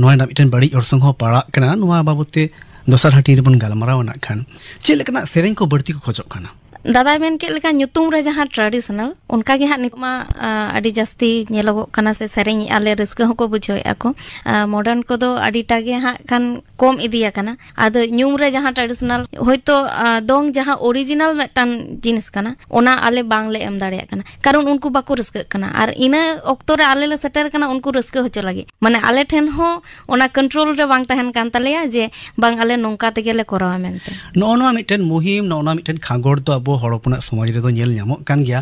ᱱᱚᱣᱟ ᱨᱮᱱᱟᱜ ᱢᱤᱫᱴᱮᱱ ᱵᱟᱹᱲᱤᱡ ᱚᱨᱥᱚᱝ ᱦᱚᱸ ᱯᱟᱲᱟᱜ ᱠᱟᱱᱟ ᱱᱚᱣᱟ ᱵᱟᱵᱚᱫ ᱛᱮ ᱫᱚᱥᱟᱨ ᱦᱟᱹᱴᱤᱧ ᱨᱮᱵᱚᱱ ᱜᱟᱞᱢᱟᱨᱟᱣᱟ ᱱᱟᱜ ᱠᱷᱟᱱ ᱪᱮᱫ ᱞᱮᱠᱟᱱᱟᱜ ᱥᱮᱨᱮᱧ ᱠᱚ ᱵᱟᱹᱲᱛᱤ ᱠᱚ ᱠᱷᱚᱡᱚᱜ ᱠᱟᱱᱟ ᱫᱟᱫᱟᱭ ᱢᱮᱱ ᱠᱮᱫ ᱞᱮᱠᱟ ᱧᱩᱛᱩᱢ ᱨᱮ ᱡᱟᱦᱟᱸ ᱴᱨᱟᱰᱤᱥᱚᱱᱟᱞ ᱚᱱᱠᱟ ᱜᱮ ᱦᱟᱸᱜ ᱱᱤᱛᱚᱜ ᱢᱟ ᱟᱹᱰᱤ ᱡᱟᱹᱥᱛᱤ ᱧᱮᱞᱚᱜᱚᱜ ᱠᱟᱱᱟ ᱥᱮ ᱥᱮᱨᱮᱧ ᱟᱞᱮ ᱨᱟᱹᱥᱠᱟᱹ ᱦᱚᱸᱠᱚ ᱵᱩᱡᱷᱟᱹᱣᱮᱜᱼᱟ ᱠᱚ ᱢᱚᱰᱟᱨᱱ ᱠᱚᱫᱚ ᱟᱹᱰᱤᱴᱟ ᱜᱮ ᱦᱟᱸᱜ ᱠᱷᱟᱱ ᱠᱚᱢ ᱤᱫᱤᱭᱟ ᱠᱟᱱᱟ ᱟᱫᱚ ᱧᱩᱢ ᱨᱮ ᱡᱟᱦᱟᱸ ᱴᱨᱟᱰᱤᱥᱚᱱᱟᱞ ᱦᱳᱭᱛᱚ ᱫᱚᱝ ᱡᱟᱦᱟᱸ ᱚᱨᱤᱡᱤᱱᱟᱞ ᱢᱤᱫᱴᱟᱱ ᱡᱤᱱᱤᱥ ᱠᱟᱱᱟ ᱚᱱᱟ ᱟᱞᱮ ᱵᱟᱝᱞᱮ ᱮᱢ ᱫᱟᱲᱮᱭᱟᱜ ᱠᱟᱱᱟ ᱠᱟᱨᱚᱱ ᱩᱱᱠᱩ ᱵᱟᱠᱚ ᱨᱟᱹᱥᱠᱟᱹᱜ ᱠᱟᱱᱟ ᱟᱨ ᱤᱱᱟᱹ ᱚᱠᱛᱚ ᱨᱮ ᱟᱞᱮ ᱞᱮ ᱥᱮᱴᱮᱨ ᱠᱟᱱᱟ ᱩᱱᱠᱩ ᱨᱟᱹᱥᱠᱟᱹ ᱦᱚᱪᱚ ᱞᱟᱹᱜᱤᱫ ᱢᱟᱱᱮ ᱟᱞᱮ ᱴᱷᱮᱱ ᱦᱚᱸ ᱚᱱᱟ ᱠᱚᱱᱴᱨᱳᱞ ᱨᱮ ᱵᱟᱝ ᱛᱟᱦᱮᱱ ᱠᱟᱱ ᱛᱟᱞᱮᱭᱟ ᱡᱮ ᱵᱟᱝ ᱟᱞᱮ ᱱᱚᱝᱠᱟ ᱛᱮᱜᱮᱞᱮ ᱠᱚᱨᱟᱣᱟ ᱢᱮᱱᱛᱮ ᱱᱚᱜᱼᱚ ᱱᱚᱣᱟ ᱢᱤᱫᱴᱮᱱ ᱢᱩᱦᱤᱢ ᱱᱚᱜᱼᱚ ᱱᱚᱣᱟ ᱢᱤᱫᱴᱮᱱ ᱠᱷᱟᱸᱜᱚᱲ ᱫᱚ ᱟᱵᱚ ᱟᱵᱚ ᱦᱚᱲ ᱦᱚᱯᱚᱱᱟᱜ ᱥᱚᱢᱟᱡᱽ ᱨᱮᱫᱚ ᱧᱮᱞ ᱧᱟᱢᱚᱜ ᱠᱟᱱ ᱜᱮᱭᱟ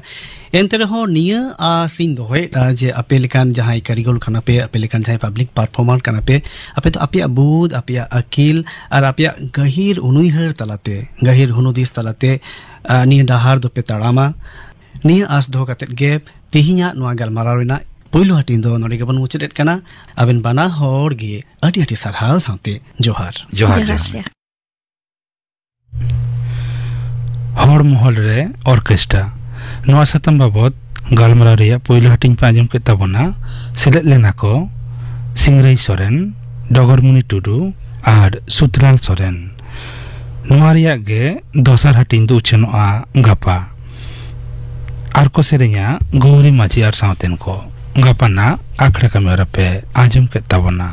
ᱮᱱᱛᱮ ᱨᱮᱦᱚᱸ ᱱᱤᱭᱟᱹ ᱟᱥᱤᱧ ᱫᱚᱦᱚᱭᱮᱫᱟ ᱡᱮ ᱟᱯᱮ ᱞᱮᱠᱟᱱ ᱡᱟᱦᱟᱸᱭ ᱠᱟᱹᱨᱤᱜᱚᱞ ᱠᱟᱱᱟ ᱯᱮ ᱟᱯᱮ ᱞᱮᱠᱟᱱ ᱡᱟᱦᱟᱸᱭ ᱯᱟᱵᱽᱞᱤᱠ ᱯᱟᱨᱯᱷᱚᱨᱢᱟᱨ ᱠᱟᱱᱟ ᱯᱮ ᱟᱯᱮ ᱫᱚ ᱟᱯᱮᱭᱟᱜ ᱵᱩᱫ ᱟᱯᱮᱭᱟᱜ ᱟᱹᱠᱤᱞ ᱟᱨ ᱟᱯᱮᱭᱟᱜ ᱜᱟᱹᱦᱤᱨ ᱩᱱᱩᱭᱦᱟᱹᱨ ᱛᱟᱞᱟᱛᱮ ᱜᱟᱹᱦᱤᱨ ᱦᱩᱱᱩᱫᱤᱥ ᱛᱟᱞᱟᱛᱮ ᱱᱤᱭᱟᱹ ᱰᱟᱦᱟᱨ ᱫᱚᱯᱮ ᱛᱟᱲᱟᱢᱟ ᱱᱤᱭᱟᱹ ᱟᱥ ᱫᱚᱦᱚ ᱠᱟᱛᱮᱫ ᱜᱮ ᱛᱤᱦᱤᱧᱟᱜ ᱱᱚᱣᱟ ᱜᱟᱞᱢᱟᱨᱟᱣ ᱨᱮᱱᱟᱜ ᱯᱩᱭᱞᱩ ᱦᱟᱹᱴᱤᱧ ᱫᱚ ᱱᱚᱰᱮ ᱜᱮᱵᱚᱱ ᱢᱩᱪᱟᱹᱫ ᱮᱫ ᱠᱟᱱᱟ ᱟᱵᱮᱱ ᱵᱟᱱᱟ ᱦᱚᱲ ᱜᱮ ᱟᱹᱰᱤ ᱟᱹᱰᱤ ᱥᱟᱨᱦᱟᱣ ᱥᱟᱶᱛᱮ ᱡᱚᱦᱟᱨ ᱡᱚᱦᱟᱨ हर महल अर्केस्ट्रा ना सातम बाबद गलमारा पोलो हाटी पे पाजम कताबना सेलद लेना को सिंगरई सरें डगरमणि टुडू और सुतराल सरें नागे दसार हाटी उछन गपा और को से गौरी माझी और सातन को गपाना आखड़ा कमी पे आजम कताबना